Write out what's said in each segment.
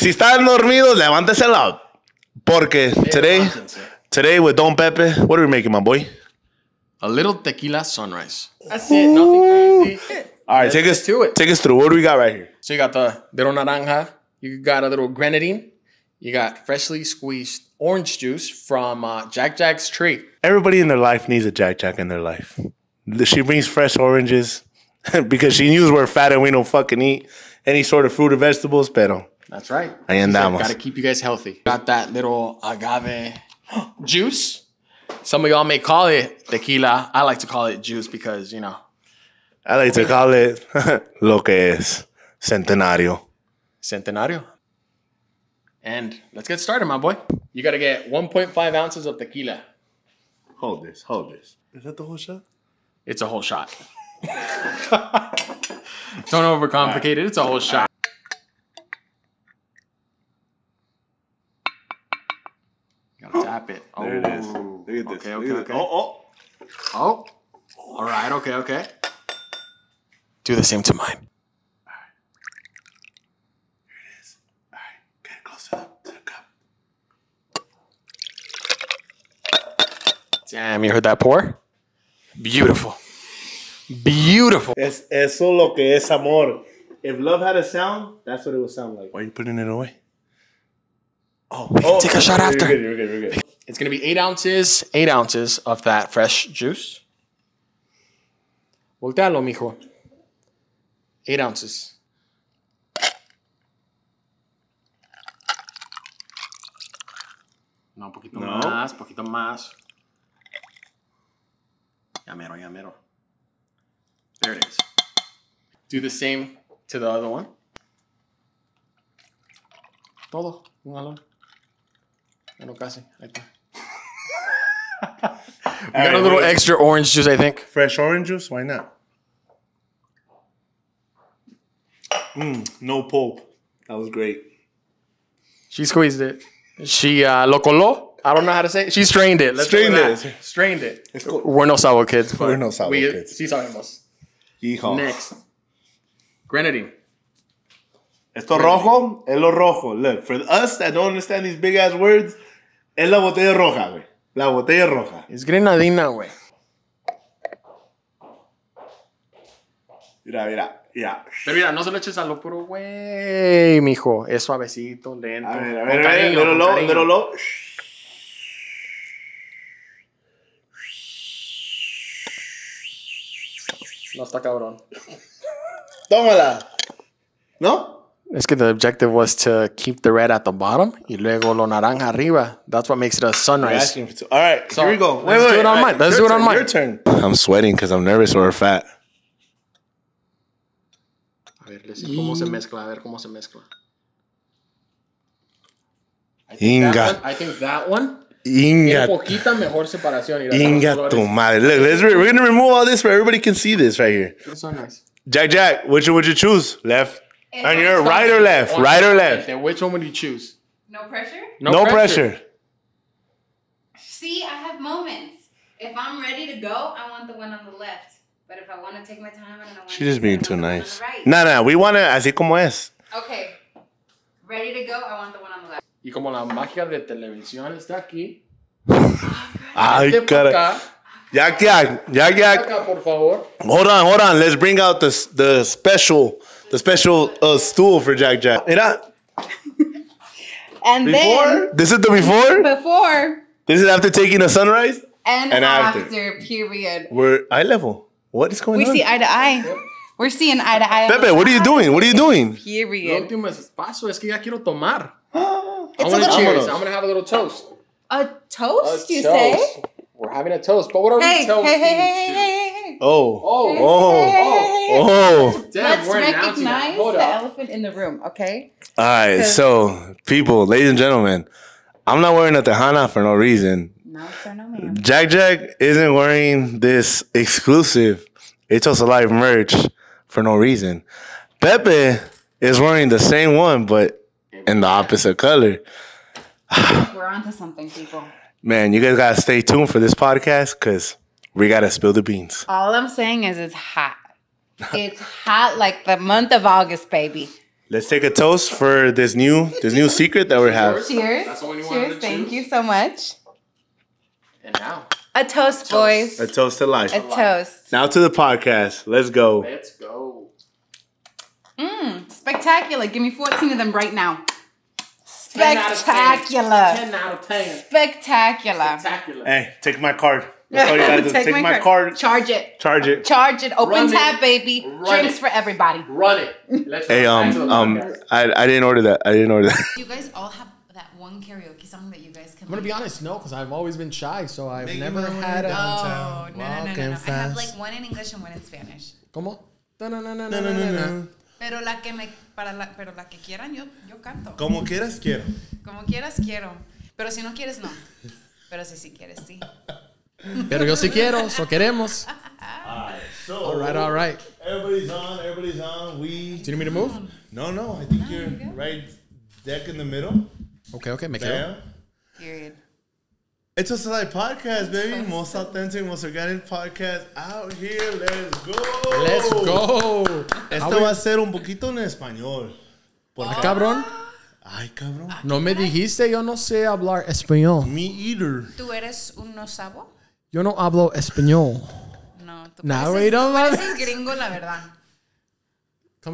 Si están dormidos, levántese la. Porque today, today with Don Pepe, what are we making, my boy? A little tequila sunrise. That's it. Nothing crazy. All take us to it. Take us through. What do we got right here? So you got the little naranja. You got a little grenadine. You got freshly squeezed orange juice from uh, Jack Jack's tree. Everybody in their life needs a Jack Jack in their life. She brings fresh oranges because she knows we're fat and we don't fucking eat any sort of fruit or vegetables. Pero that's right. that one. Gotta keep you guys healthy. Got that little agave juice. Some of y'all may call it tequila. I like to call it juice because, you know. I like to call it lo que es centenario. Centenario. And let's get started, my boy. You got to get 1.5 ounces of tequila. Hold this, hold this. Is that the whole shot? It's a whole shot. Don't overcomplicate it. It's a whole shot. tap it. There it is. Oh. Look at this. Okay, okay, okay. Oh, oh. Oh. All right, okay, okay. Do the same to mine. All right. Here it is. All right, get it to the cup. Damn, you heard that pour? Beautiful. Beautiful. Es eso lo que es amor. If love had a sound, that's what it would sound like. Why are you putting it away? Oh, we can oh, take a shot after. we are good, we are good, we are good. It's gonna be eight ounces, eight ounces of that fresh juice. Voltealo, mijo. Eight ounces. No, un poquito no. más, poquito más. Ya mero, ya mero. There it is. Do the same to the other one. Todo, un galón. Bueno, casi. Ahí está. we got right, a little wait. extra orange juice, I think. Fresh orange juice? Why not? Mm, no pulp. That was great. She squeezed it. She uh, lo coló. I don't know how to say it. She strained it. Let's strained it. Strained it. It's cool. We're no sour kids. We're no sour we, kids. Sí sabemos. Yeehaw. Next. Grenadine. Esto Grenadine. rojo es lo rojo. Look, for us that don't understand these big ass words, Es la botella roja, güey. La botella roja. Es grenadina, güey. Mira, mira, mira. Pero mira, no se lo eches a lo puro, güey, mijo. Es suavecito, lento. A ver, a ver, No está cabrón. Tómala. ¿No? Es que the objective was to keep the red at the bottom y luego lo naranja arriba. That's what makes it a sunrise. All right, so here we go. Wait, let's wait, do it on right, mine. Let's do it turn, on mine. Your turn. I'm sweating because I'm nervous or fat. I think, That one, Inga. Inga tu madre. Look, let's re- we're going to remove all this where everybody can see this right here. Sunrise. Jack, Jack, which one would you choose? Left, and, and you're right or left, right or left. and which one would you choose? No pressure. No, no pressure. pressure. See, I have moments. If I'm ready to go, I want the one on the left. But if I want to take my time, I don't want. She's just being too nice. Right. No, nah. We want to así como es. Okay. Ready to go? I want the one on the left. Y como la magia de televisión está aquí. Ay, cara. Yak yak, yak yak. Por favor. Hold on, hold on. Let's bring out the the special the special uh, stool for Jack Jack. Mira. and before, then this is the before. Before. This is after taking a sunrise. And, and after, after, period. We're eye level. What is going we on? We see eye to eye. We're seeing eye to eye. Pepe, what are you doing? What are you doing? Period. Lo último es que ya quiero tomar. It's I'm gonna cheers. I'm gonna have a little toast. A toast, a you toast. say? We're having a toast, but what are hey, we toasting hey, hey, hey, hey, hey. Oh. Oh. Oh. Hey. Oh. Oh. Oh. Oh. Let's recognize the elephant in the room, okay? All right. So, people, ladies and gentlemen, I'm not wearing a tejana for no reason. No, sir, no, ma'am. Jack Jack isn't wearing this exclusive It's Also Live merch for no reason. Pepe is wearing the same one, but in the opposite color. We're onto something, people. Man, you guys gotta stay tuned for this podcast because we gotta spill the beans. All I'm saying is it's hot. it's hot like the month of August, baby. Let's take a toast for this new this new secret that we have. Cheers. Cheers. Thank choose. you so much. And now. A toast, a toast, boys. A toast to life. A toast. Now to the podcast. Let's go. Let's go. Mmm, spectacular. Give me 14 of them right now. Spectacular. 10 out of 10. 10, out of 10. Spectacular. Spectacular. Hey, take my card. That's all you gotta take, my, my card. card. Charge it. Charge it. Charge it. Open Run tab, it. baby. Run Drinks it. for everybody. Run it. Let's hey, um, um, I, I didn't order that. I didn't order that. You guys all have that one karaoke song that you guys can. I'm gonna be honest, no, because I've always been shy, so I've Make never had a. Oh no no no no! no. I have like one in English and one in Spanish. Como? No no no no no no no. Pero la que me para la pero la que quieran yo yo canto. Como quieras quiero. Como quieras quiero. Pero si no quieres no. Pero sí si quieres sí. Pero yo sí quiero, o so queremos. all right, all right. Everybody's on, everybody's on. We. Do you need me to move? No, no. I think you're right deck in the middle. Okay, okay, make Bam. it. Period. It's a like podcast, baby. Most authentic, most organic podcast out here. Let's go. Let's go. Esto ah, va a ser un poquito en español. Porque, ah, cabrón. Ay, cabrón. No me dijiste, yo no sé hablar español. Me either. ¿Tú eres un no sabo? Yo no hablo español. No, tú pareces, gringo, la verdad.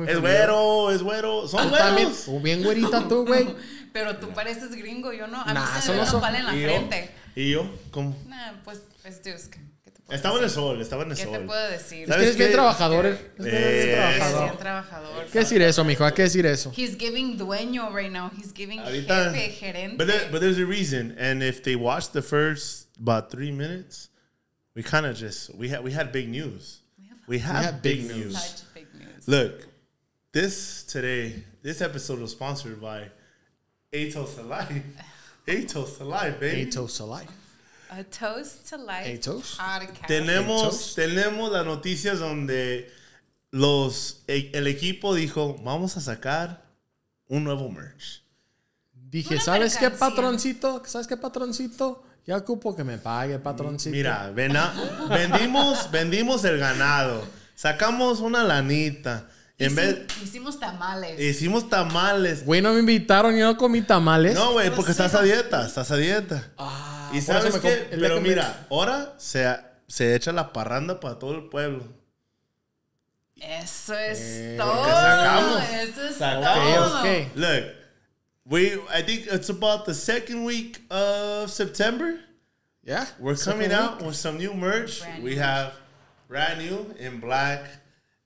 Es güero, es güero. Son güeros. O bien güerita tú, güey. Pero tú pareces gringo, yo no. A mí se me ve una en la frente. ¿Y yo? ¿Cómo? Nah, pues, es Dios. ¿qué, qué estaba en el sol, estaba en el sol. ¿Qué te puedo decir? ¿Sabes es eh, bien trabajador. Es bien trabajador. ¿Qué decir eso, mijo? ¿A qué decir eso? He's giving dueño right now. He's giving Ahorita, jefe, gerente. But, but there's a reason. And if they watch the first about three minutes, we kind of just we had we had big news. We have, we have big, big, news. Such big news. Look, this today, this episode was sponsored by Atos Alive. Atos Alive, baby. Atos Alive. A toast to life. A toast. Podcast. Tenemos, A toast. tenemos las noticias donde los el equipo dijo, vamos a sacar un nuevo merch. Dije, ¿sabes qué patroncito? ¿Sabes qué patroncito? Ya cupo que me pague, mm, patroncito. Mira, vendimos, vendimos el ganado. Sacamos una lanita. En vez, hicimos tamales. Hicimos tamales. Güey, no me invitaron, yo no comí tamales. No, güey, porque estás a dieta, estás a dieta. Ah, y sabes qué, pero mira, ahora se, se echa la parranda para todo el pueblo. Eso es eh, todo. Eso es todo. Look, We, I think it's about the second week of September. Yeah, we're coming out week. with some new merch. Brand we new. have brand new in black.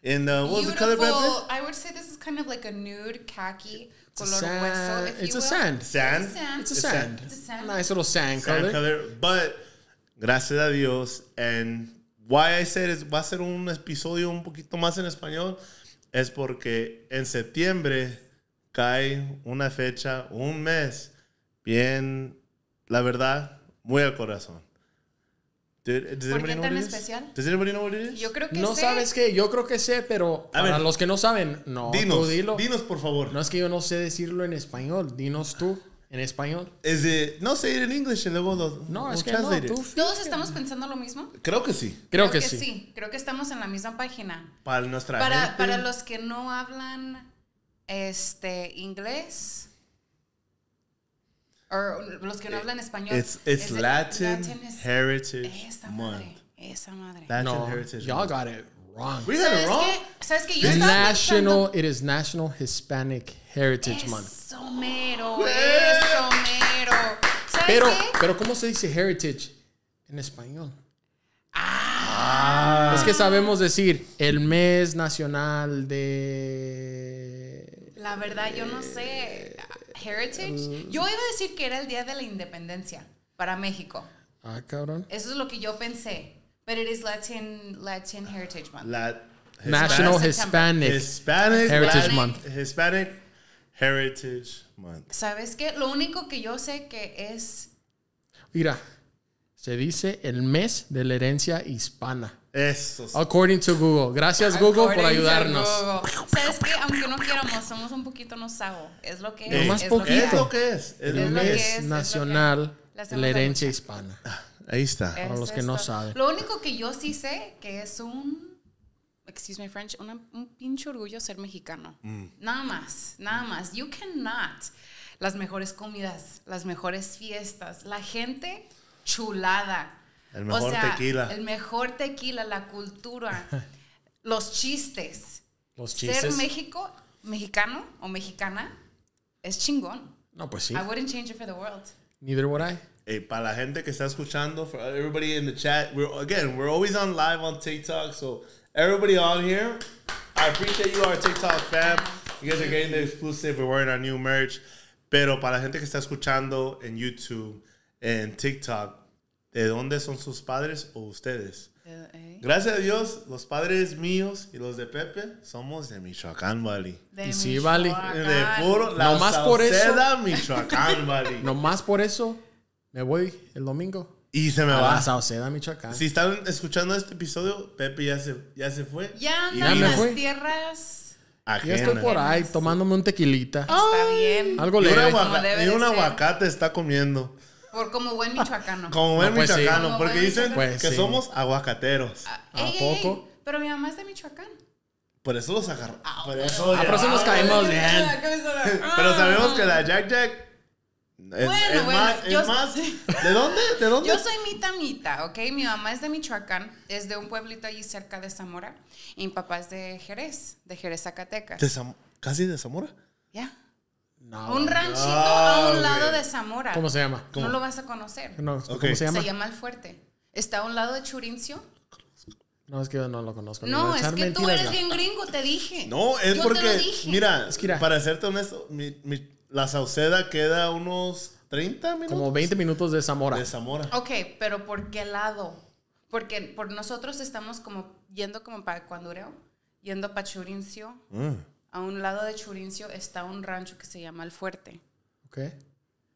In the what Beautiful. was the color? Brand? I would say this is kind of like a nude khaki. It's, color a it's, a Sand. Sand? it's a sand. It's a sand. It's a sand. Nice little sand, sand color. color. But gracias a Dios and why I said it's va a ser un episodio un poquito más en español es porque en septiembre cae una fecha, un mes, bien, la verdad, muy al corazón. ¿Por qué tan especial? ¿Tú sirve Yo creo que no sabes qué, yo creo que sé, pero A para los que no saben, no. Dinos, tú dinos por favor. No es que yo no sé decirlo en español, dinos tú en español. Es de, no sé ir en inglés y luego No, es que no, ¿Todos estamos pensando lo mismo? Creo que sí. Creo que sí. Creo que estamos en la misma página. Para nuestra Para, para los que no hablan este, inglés. O los que no eh, hablan español. It's, it's es Latin, Latin is, Heritage esta Month. Madre, esa madre. Latin no, Heritage Y'all got it wrong. We had it wrong. Que, ¿Sabes que yo estaba national, pensando? It is National Hispanic Heritage eso Month. Eso mero, eso mero. pero, qué? pero ¿cómo se dice heritage en español? Ah. Es que sabemos decir el mes nacional de. La verdad, yo no sé. Heritage. Mm. Yo iba a decir que era el día de la independencia para México. Ah, cabrón. Eso es lo que yo pensé. Pero es is Latin, Heritage Month. National Hispanic, Hispanic Heritage Month. Hispanic Heritage Month. ¿Sabes qué? Lo único que yo sé que es. Mira, se dice el mes de la herencia hispana. Eso. Sí. According to Google. Gracias Google por ayudarnos. Sabes que aunque no quieramos, somos un poquito nosago. Es lo que es. es más es poquito. Es lo que es. El mes nacional de la herencia hispana. Ah, ahí está. Para los que no saben. Lo único que yo sí sé que es un excuse me French, un pinche orgullo ser mexicano. Mm. Nada más, nada más. You cannot. Las mejores comidas, las mejores fiestas, la gente chulada. El mejor tequila. El mejor tequila, la cultura, los chistes. Los chistes. Ser México, mexicano o mexicana es chingón. No, pues sí. I wouldn't change it for the world. Neither would I. Hey, eh, para la gente que está escuchando, everybody in the chat, we're, again, we're always on live on TikTok, so everybody on here, I appreciate you, our TikTok fam. You guys are getting the exclusive. We're wearing our new merch. Pero para la gente que está escuchando en YouTube, en TikTok de dónde son sus padres o ustedes. Eh. Gracias a Dios, los padres míos y los de Pepe somos de Michoacán, Valley. De y sí, De puro, la Nomás por eso. Michoacán, Valley. Nomás por eso me voy el domingo. Y se me a va. A Sauceda, Michoacán. Si están escuchando este episodio, Pepe ya se, ya se fue. Ya andan las tierras... Ajena. Ya estoy por ahí tomándome un tequilita. Está bien. Algo leve. y un aguacate está comiendo. Por como buen michoacano. Como buen pues michoacano, porque dicen pues que somos aguacateros. Ah, ¿A poco? pero mi mamá es de Michoacán. Por eso los agarramos. por eso, ah, por nos ah, caemos bien. Pero sabemos ah. que la Jack Jack es, bueno, bueno, más, más. ¿De dónde? ¿De dónde? Yo soy mita, mita ¿ok? Mi mamá es de Michoacán, es de un pueblito allí cerca de Zamora. Y mi papá es de Jerez, de Jerez, Zacatecas. ¿De Casi de Zamora. Ya un ranchito a ah, un lado de Zamora. ¿Cómo se llama? No lo vas a conocer. No, ¿cómo se llama? Se llama El Fuerte. Está a un lado de Churincio. No, es que yo no lo conozco. No, es que tú eres bien gringo, te dije. No, es porque, mira, para serte honesto, la Sauceda queda unos 30 minutos. Como 20 minutos de Zamora. De Zamora. Ok, pero ¿por qué lado? Porque por nosotros estamos como yendo como para Cuandureo, yendo para Churincio. Mm a un lado de Churincio está un rancho que se llama El Fuerte. Ok.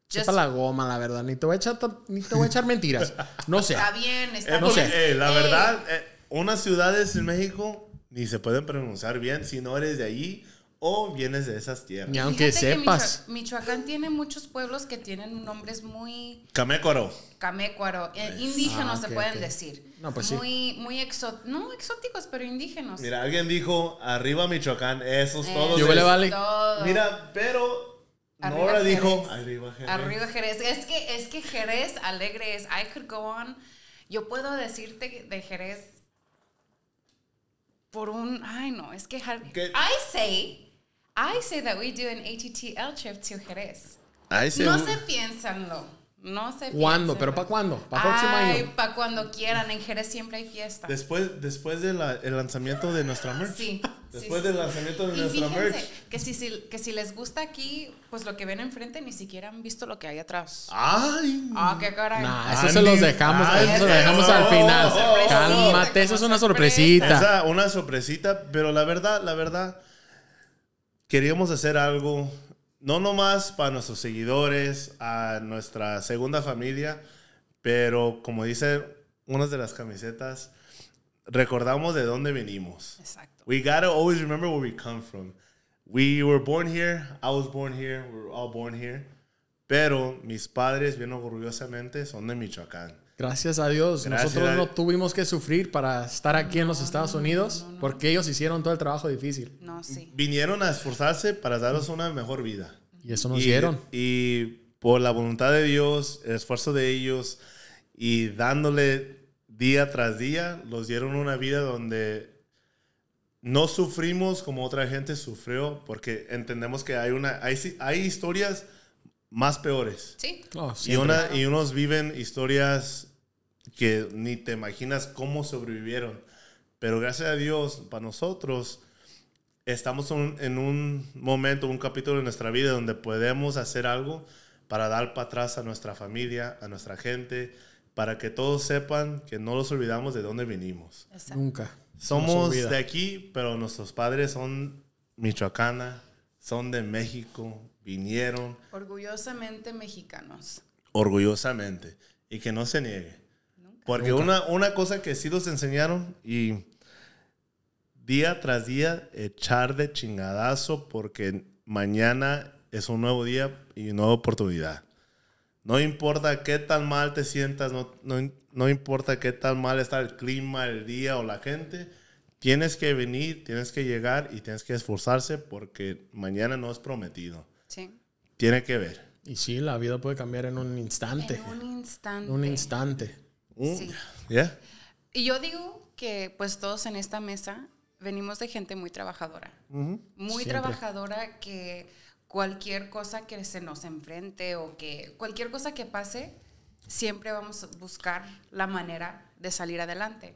Ya la goma, la verdad. Ni te voy a echar, mentiras. No sé. Está bien, está eh, no Sé. Eh, la eh. verdad, unas ciudades en México ni se pueden pronunciar bien si no eres de allí o vienes de esas tierras. Y aunque sepas. Michoacán tiene muchos pueblos que tienen nombres muy... Camecuaro. Camecuaro. Eh, pues, indígenas se ah, pueden decir. No, pues muy, sí. Muy exóticos, no, exóticos, pero indígenas. Mira, alguien dijo, arriba Michoacán, esos todos. Yo le vale. Mira, pero No Nora dijo, arriba Jerez. Arriba Jerez. Es que, es que Jerez alegre es, I could go on. Yo puedo decirte de Jerez por un, ay no, es que I say I say that we do an ATTL trip to Jerez. no se piénsanlo. No se ¿Cuándo? ¿Pero para cuándo? ¿Para próximo año? Para cuando quieran. En Jerez siempre hay fiesta. Después, después del lanzamiento de nuestra merch. Sí. Después del lanzamiento de nuestra merch. Que si, que si les gusta aquí, pues lo que ven enfrente ni siquiera han visto lo que hay atrás. ¡Ay! ¡Ah, qué caray! Ah, eso se los dejamos, eso se los dejamos al final. Cálmate, eso es una sorpresita. Esa, una sorpresita, pero la verdad, la verdad queríamos hacer algo, no nomás para nuestros seguidores, a nuestra segunda familia, pero como dice una de las camisetas, recordamos de dónde venimos. Exacto. We gotta always remember where we come from. We were born here, I was born here, we were all born here. Pero mis padres, bien orgullosamente, son de Michoacán. Gracias a Dios, nosotros no tuvimos que sufrir para estar aquí en los Estados Unidos porque ellos hicieron todo el trabajo difícil. No, sí. Vinieron a esforzarse para darnos una mejor vida. Y eso nos dieron. Y por la voluntad de Dios, el esfuerzo de ellos y dándole día tras día, los dieron una vida donde no sufrimos como otra gente sufrió porque entendemos que hay, una, hay historias más peores. Sí. y, unos viven historias que ni te imaginas cómo sobrevivieron. Pero gracias a Dios, para nosotros, estamos en un momento, un capítulo de nuestra vida donde podemos hacer algo para dar para atrás a nuestra familia, a nuestra gente, para que todos sepan que no los olvidamos de dónde vinimos. Nunca. Somos de aquí, pero nuestros padres son michoacana, son de México, vinieron. Orgullosamente mexicanos. Orgullosamente. Y que no se niegue. Porque Una, una cosa que sí los enseñaron y día tras día echar de chingadazo porque mañana es un nuevo día y una nueva oportunidad. No importa qué tan mal te sientas, no, no, no, importa qué tan mal está el clima, el día o la gente, tienes que venir, tienes que llegar y tienes que esforzarse porque mañana no es prometido. Tiene que ver. Y sí, la vida puede cambiar en un instante. En un instante. Un instante. Uh, sí. ¿Ya? Y yo digo que pues todos en esta mesa venimos de gente muy trabajadora. Muy trabajadora que cualquier cosa que se nos enfrente o que cualquier cosa que pase, siempre vamos a buscar la manera de salir adelante.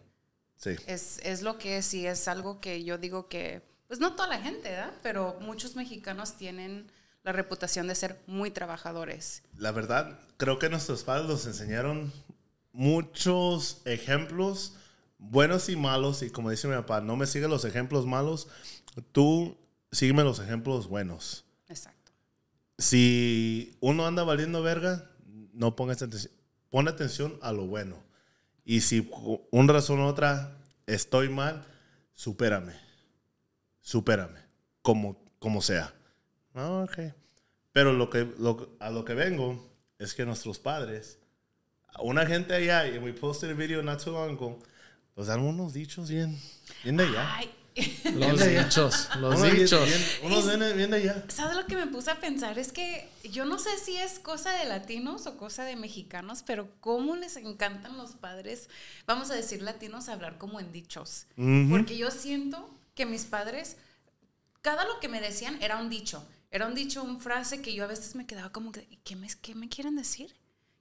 Sí. Es, es lo que es es algo que yo digo que, pues no toda la gente, ¿verdad? Pero muchos mexicanos tienen la reputación de ser muy trabajadores. La verdad, creo que nuestros padres nos enseñaron muchos ejemplos buenos y malos. Y como dice mi papá, no me sigas los ejemplos malos, tú sígueme los ejemplos buenos. Exacto. Si uno anda valiendo verga, no pongas atención. Pon atención a lo bueno. Y si por una razón u otra estoy mal, supérame. Supérame. Como, como sea. Ah, pero a lo que vengo es que nuestros padres, una gente allá, y we posted a video not too long nos dan unos dichos bien, de allá. Los dichos, los dichos. allá. ¿Sabes lo que me puse a pensar? Es que yo no sé si es cosa de latinos o cosa de mexicanos, pero cómo les encantan los padres, vamos a decir latinos, hablar como en dichos. Porque yo siento que mis padres, cada lo que me decían era un dicho. Era un dicho, un frase que yo a veces me quedaba como que, ¿qué me, qué me quieren decir?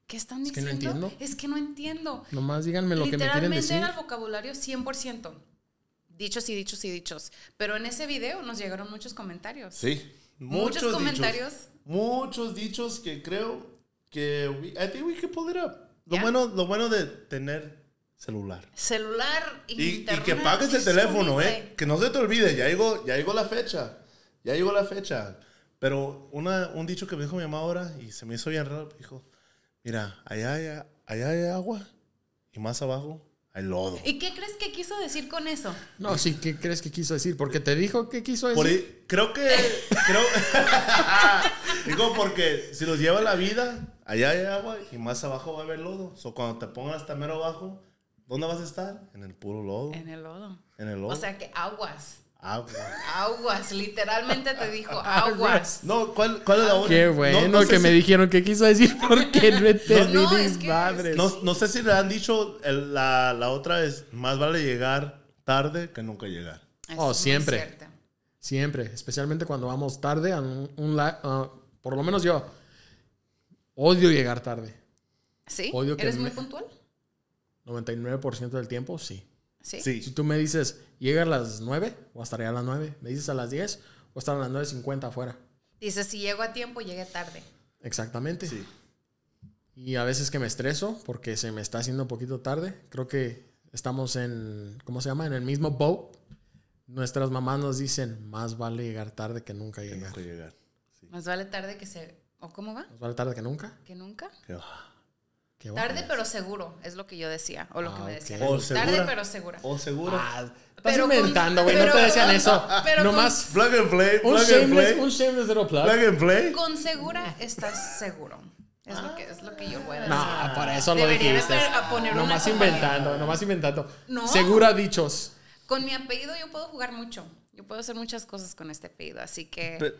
¿Qué están diciendo? Es que no entiendo. Nomás díganme lo que me quieren decir. Literalmente era el vocabulario 100%. Dichos y dichos y dichos. Pero en ese video nos llegaron muchos comentarios. Sí. Muchos, comentarios. muchos dichos que creo que... We, I think Lo, bueno, lo bueno de tener celular. Celular y, internet, y que pagues el teléfono, ¿eh? Que no se te olvide. Ya llegó, ya llegó la fecha. Ya llegó la fecha. Pero una, un dicho que me dijo mi mamá ahora y se me hizo bien raro, dijo, mira, allá, hay agua y más abajo hay lodo. ¿Y qué crees que quiso decir con eso? No, sí, ¿qué crees que quiso decir? Porque te dijo que quiso decir. creo que... creo, digo, porque si los lleva la vida, allá hay agua y más abajo va a haber lodo. O so, cuando te pongas hasta mero abajo, ¿dónde vas a estar? En el puro lodo. En el lodo. En el lodo. O sea que aguas. Aguas. Aguas, literalmente te dijo ah, aguas. No, ¿cuál, es la ah, otra? que me dijeron que quiso decir porque no entendí No, sé si le han dicho la, otra es más vale llegar tarde que nunca llegar. oh, siempre. Siempre, especialmente cuando vamos tarde a un, por lo menos yo odio llegar tarde. ¿Sí? ¿Eres muy puntual? 99% del tiempo, sí. ¿Sí? Si tú me dices, llega a las 9, o estaré a las 9. Me dices a las 10, o estar a las 9.50 afuera. Dices, si llego a tiempo, llegué tarde. Exactamente. Sí. Y a veces que me estreso porque se me está haciendo un poquito tarde. Creo que estamos en, ¿cómo se llama? En el mismo boat. Nuestras mamás nos dicen, más vale llegar tarde que nunca llegar. Más vale tarde que se... ¿O cómo va? Más vale tarde que nunca. Que nunca tarde pero seguro, es lo que yo decía, o lo que ah, me decían. tarde pero segura. O seguro. Ah, estás inventando, güey, no te decían eso. Nomás plug and play, un and Un shameless plug. and play. Con segura estás seguro. Es, lo que, es lo que yo voy a ah. decir. No, por eso lo dijiste. A poner nomás una inventando, nomás inventando. Segura dichos. Con mi apellido yo puedo jugar mucho. Yo puedo hacer muchas cosas con este apellido, así que...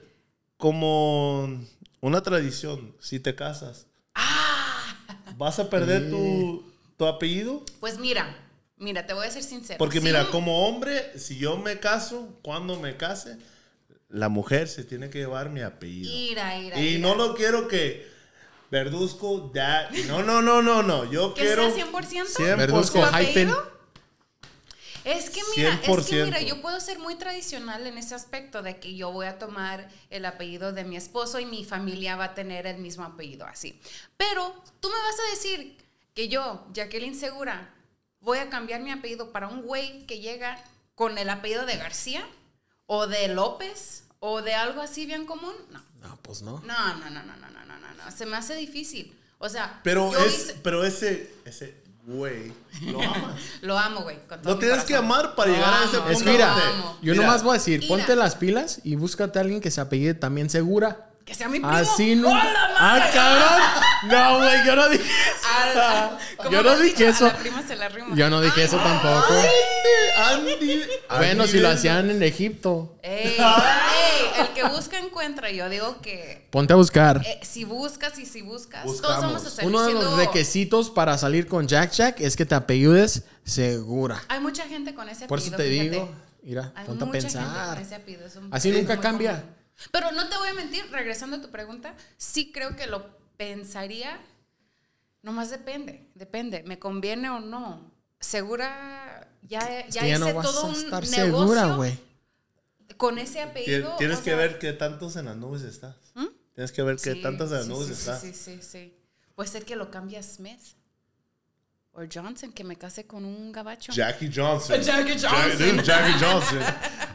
como una tradición, si te casas, ¿Vas a perder tu, apellido? Pues mira, mira, te voy a ser sincero. Porque mira, como hombre, si yo me caso, cuando me case, la mujer se tiene que llevar mi apellido. y no lo quiero que... Verduzco, dad... No, no, no, no, no. Yo ¿Que quiero. Sea 100%? Verduzco, es que mira, es que mira, yo puedo ser muy tradicional en ese aspecto de que yo voy a tomar el apellido de mi esposo y mi familia va a tener el mismo apellido así. Pero tú me vas a decir que yo, Jacqueline Segura, voy a cambiar mi apellido para un güey que llega con el apellido de García o de López o de algo así bien común. No. No, pues no. No, no, no, no, no, no, no, no. Se me hace difícil. O sea, pero es, pero ese, Güey, lo amas. lo amo, güey. Lo tienes que amar para llegar a ese punto. Es, mira, yo no nomás voy a decir, ponte las pilas y búscate a alguien que se apellide también segura. Que sea mi primo. Así no. ¡Ah, cabrón! No, güey, yo no dije eso. yo no dije eso. Yo no dije eso tampoco. Bueno, si lo hacían en Egipto. Ey, el que busca encuentra. Yo digo que. Ponte a buscar. Eh, si buscas y si buscas, todos somos Uno de los requisitos para salir con Jack Jack es que te apellides segura. Hay mucha gente con ese apellido. Por eso te digo, mira, ponte a pensar. Así nunca cambia. Pero no te voy a mentir, regresando a tu pregunta, sí creo que lo pensaría. Nomás depende, depende. ¿Me conviene o no? Segura, ya, ya, ya hice no vas todo a estar un negocio segura, güey. con ese apellido. Tienes que ver qué tantos en las nubes estás. ¿Mm? Tienes que ver qué tantos en las nubes estás. Sí, sí, sí. Puede ser que lo cambie a Smith. O Johnson, que me case con un gabacho. Jackie Johnson. Jackie Johnson. Jackie Johnson.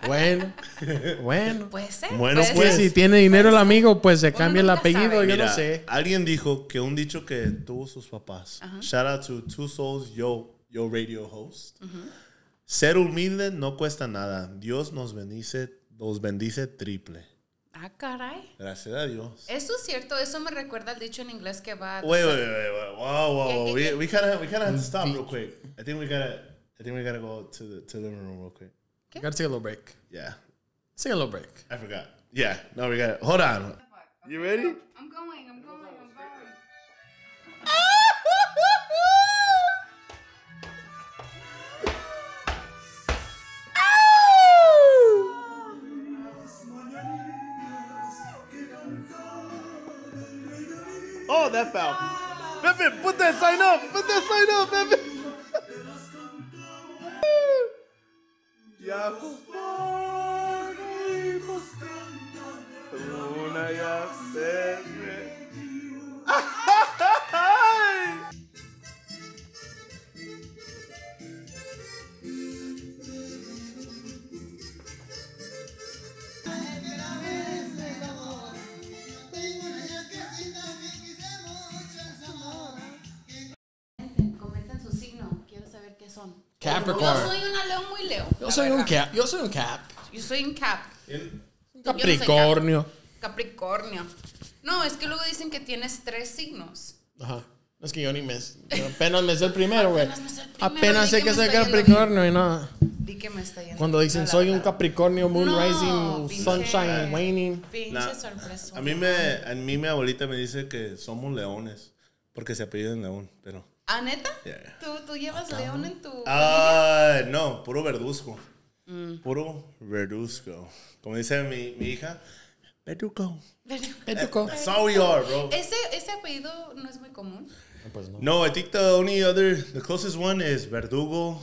Bueno, bueno. Puede ser. Bueno, pues, si tiene dinero el amigo, pues se cambia el apellido, yo no sé. Alguien dijo que un dicho que tuvo sus papás. Shout out to Two Souls Yo, Yo Radio Host. Ser humilde no cuesta nada. Dios nos bendice, nos bendice triple. Ah, caray. Gracias a Dios. Eso es cierto, eso me recuerda al dicho en inglés que va. Wait, wait, wait, Wow, wow, We, we, gotta, we to stop real quick. I think we gotta, I think we gotta go to the, to the room real quick. We gotta take a little break. Yeah. Let's take a little break. I forgot. Yeah. No, we got it. Hold on. Okay, you ready? I'm going. I'm going. I'm going. Oh, that foul. Pippin, put that sign up. Put that sign up, Pippin. jak uporni buscando luna y hacer Yo soy una León muy Leo. Yo soy un Cap. Yo soy un Cap. Capricornio. Capricornio. No, es que luego dicen que tienes tres signos. Ajá. Es que yo ni me. apenas me sé el primero, güey. Apenas sé que soy Capricornio y nada. Di que me está yendo. Cuando dicen soy un Capricornio, Moon Rising, Sunshine, Waning. Pinche sorpresa. A mí, me, a mí mi abuelita me dice que somos leones. Porque se apellidan león, pero. Aneta, ¿Ah, neta? ¿Tú, ¿Tú, llevas ah, león en tu.? Ah, no, puro verduzco. Mm. Puro verduzco. Como dice mi, mi hija, Petuco. Petuco. Eh, that's all we are, bro. ¿Ese, ese apellido no es muy común. Ah, pues no. no, I think the only other, the closest one is Verdugo,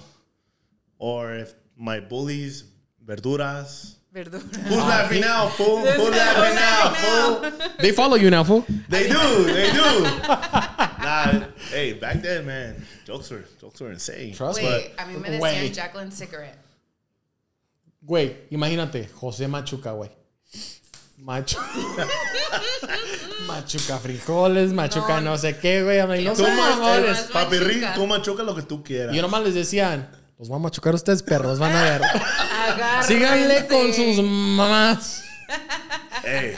or if my bullies, Verduras. Verdura. Who's ah, laughing now, fool? Who's laughing now, fool? They follow you now, fool. They do. They do. nah, hey, back then, man, jokes were jokes were insane. Trust Wait, I a mí me decían Jacqueline Cigarette. Güey, imagínate, José Machuca, güey. Machuca. machuca frijoles, machuca no, sé qué, güey. No tú, machuca, tú machuca lo que tú quieras. Yo nomás les decían, los vamos a chocar ustedes, perros, van a ver. Agárrense. Síganle con sus mamás. Hey.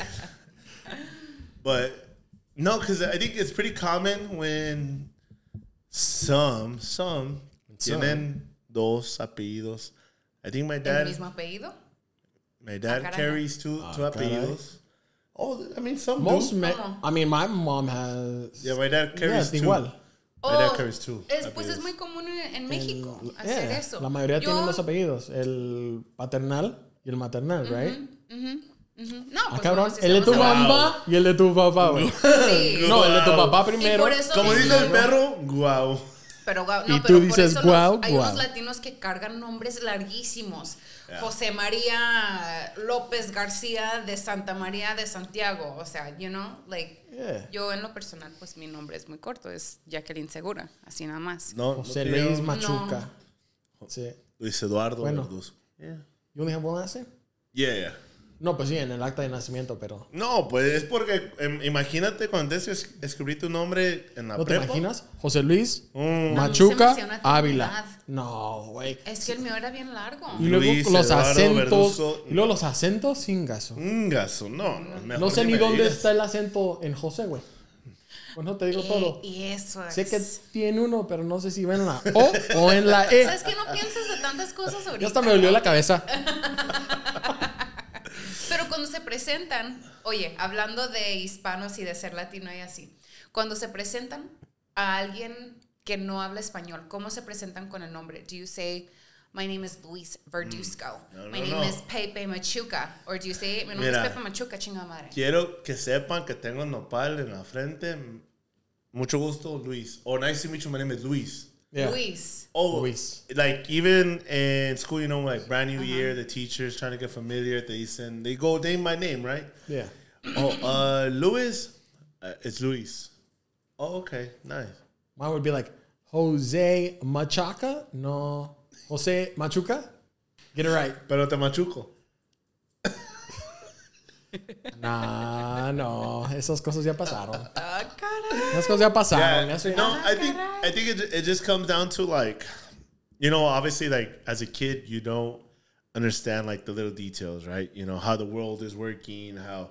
But no, because I think it's pretty common when some, some, some. tienen dos apellidos. I think my dad. ¿El mismo apellido? My dad ah, carries two, ah, two apellidos. Oh, I mean, some Most do. I mean, my mom has. Yeah, my dad carries yeah, two. Oh, es, pues es muy común en, México hacer eh, eso. La mayoría tienen los apellidos, el paternal y el maternal, right? No, ah, pues, el de tu mamá y el de tu papá, No, el de tu papá primero. Como dice el perro, guau. Pero, no, y tú pero dices, guau, hay unos latinos que cargan nombres larguísimos. José María López García de Santa María de Santiago. O sea, you know, like yo en lo personal, pues mi nombre es muy corto, es Jacqueline Segura, así nada más. No, José Luis Machuca. Luis Eduardo bueno, Yeah. You only have Yeah, yeah. No, pues sí, en el acta de nacimiento, pero. No, pues es porque em, imagínate cuando te escribí tu nombre en la ¿No te imaginas? José Luis, mm. Machuca, Ávila. No, güey. Es que el mío era bien largo. Y luego los acentos. y luego los acentos sin gaso. gaso, no. No, sé ni dónde está el acento en José, güey. Bueno, pues te digo todo. Y eso es. Sé que tiene uno, pero no sé si va en la O o en la E. ¿Sabes que no piensas de tantas cosas ahorita? Ya hasta me dolió la cabeza. se presentan, oye, hablando de hispanos y de ser latino y así, cuando se presentan a alguien que no habla español, ¿cómo se presentan con el nombre? Do you say my name is Luis Verduzco. Mm. my name is Pepe Machuca. Or do you say, mi nombre is es Pepe Machuca, chingada madre. Quiero que sepan que tengo nopal en la frente. Mucho gusto, Luis. Oh, nice to meet you, my name is Luis. Yeah. Luis. Oh, Luis. Like even in school, you know, like brand new uh-huh. year, the teachers trying to get familiar. They send, they go name my name, right? Yeah. Oh, uh, Luis. Uh, it's Luis. Oh, okay, nice. Mine would be like Jose Machaca. No, Jose Machuca. Get it right. Pero te machuco. No, no, esas cosas ya pasaron. Ah, Esas cosas ya pasaron. no, I ah, think I think it, it just comes down to like, you know, obviously like as a kid you don't understand like the little details, right? You know how the world is working, how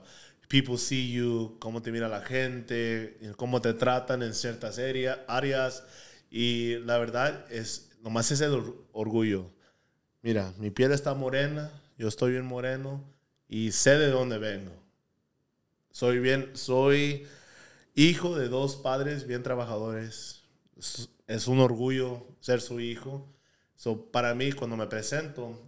people see you, cómo te mira la gente, cómo te tratan en ciertas áreas y la verdad es nomás es el orgullo. Mira, mi piel está morena, yo estoy bien moreno y sé de dónde vengo. Soy bien, soy hijo de dos padres bien trabajadores. Es, un orgullo ser su hijo. So, para mí, cuando me presento,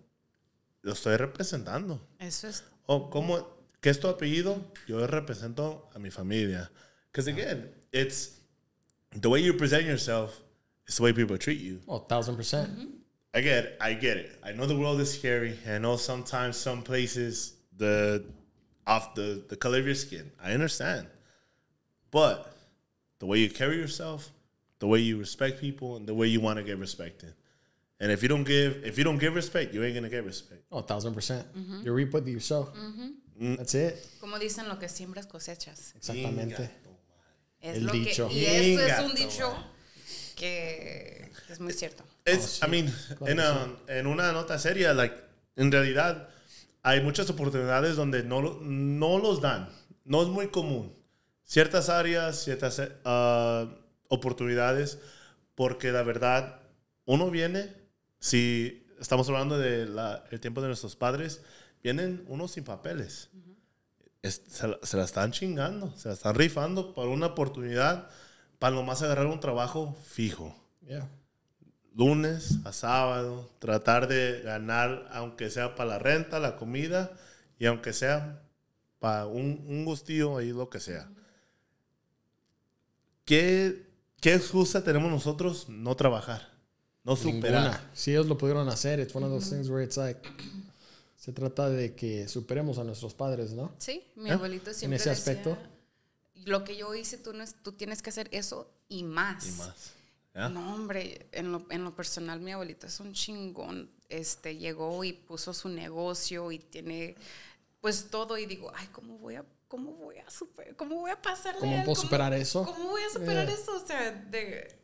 lo estoy representando. Eso es. Oh, ¿cómo, ¿Qué es tu apellido? Yo represento a mi familia. Because again, it's the way you present yourself is the way people treat you. Oh, thousand percent. Again, I get it. I know the world is scary. I know sometimes some places the off the the color of your skin. I understand, but the way you carry yourself, the way you respect people, and the way you want to get respected. And if you don't give if you don't give respect, you ain't gonna get respect. Oh, thousand percent. Mm-hmm. You reap what you sow. Mm-hmm. Mm. That's it. Como dicen, lo que siembras cosechas. Exactamente. Es El lo dicho. Que, y eso es un dicho que es muy eh, cierto. It's, oh, I mean, en, um, en una nota seria, like, en realidad. hay muchas oportunidades donde no, no los dan. No es muy común. Ciertas áreas, ciertas eh, ah, oportunidades, porque la verdad, uno viene, si estamos hablando del tiempo de nuestros padres, vienen unos sin papeles. se, la están chingando, se la están rifando para una oportunidad, para más agarrar un trabajo fijo lunes a sábado, tratar de ganar, aunque sea para la renta, la comida y aunque sea para un, un gustillo ahí, lo que sea. ¿Qué, ¿Qué excusa tenemos nosotros no trabajar? No superar. Si ellos lo pudieron hacer, es one of those things where it's like. Se trata de que superemos a nuestros padres, ¿no? Sí, mi ¿Eh? abuelito siempre. En ese aspecto. Lo que yo hice, tú, tú tienes que hacer eso y más. Y más. No, hombre, en lo, en lo, personal mi abuelito es un chingón. Este, llegó y puso su negocio y tiene pues todo y digo, ay, ¿cómo voy a, cómo voy a, super, cómo voy a pasarle? ¿Cómo voy a superar eso? ¿Cómo voy a superar eh. eso? O sea, de,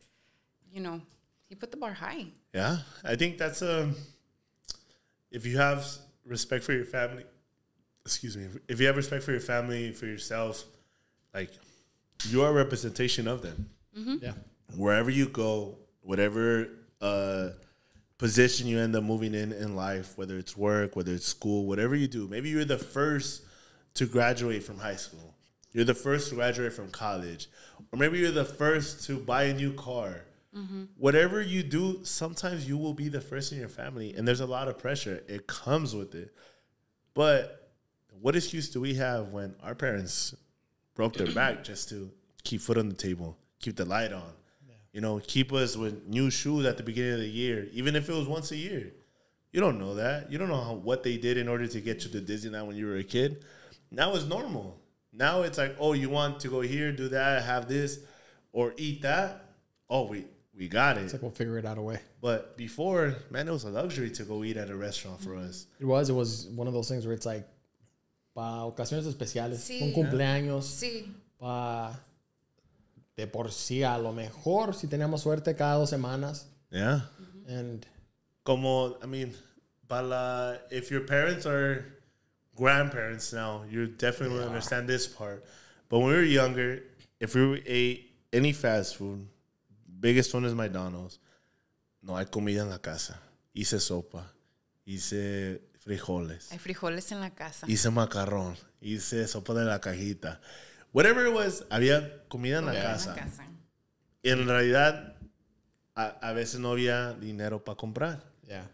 you know, he put the bar high. Yeah, I think that's um if you have respect for your family, excuse me, if you have respect for your family, for yourself, like, you are a representation of them. Mm-hmm. Yeah. wherever you go, whatever uh, position you end up moving in in life, whether it's work, whether it's school, whatever you do, maybe you're the first to graduate from high school. You're the first to graduate from college, or maybe you're the first to buy a new car. Mm-hmm. Whatever you do, sometimes you will be the first in your family, and there's a lot of pressure. It comes with it. But what excuse do we have when our parents broke their back just to keep food on the table, keep the light on, you know, keep us with new shoes at the beginning of the year, even if it was once a year. You don't know that. You don't know how, what they did in order to get you to Disneyland when you were a kid. Now it's normal. Now it's like, oh, you want to go here, do that, have this, or eat that. Oh, we we got it. It's like we'll figure it out a way. But before, man, it was a luxury to go eat at a restaurant for us. It was. It was one of those things where it's like, para ocasiones especiales, sí. un cumpleaños, sí. para de por sí, a lo mejor, si tenemos suerte, cada dos semanas. Yeah. And como, I mean, para if your parents are grandparents now, you definitely understand this part. But when we were younger, if we ate any fast food, biggest one is McDonald's. No hay comida en la casa. Hice sopa. Hice frijoles. Hay frijoles en la casa. Hice macarrón. Hice sopa de la cajita. Whatever it was, había comida en la, casa. en realidad, a, veces no había dinero para comprar. Ya.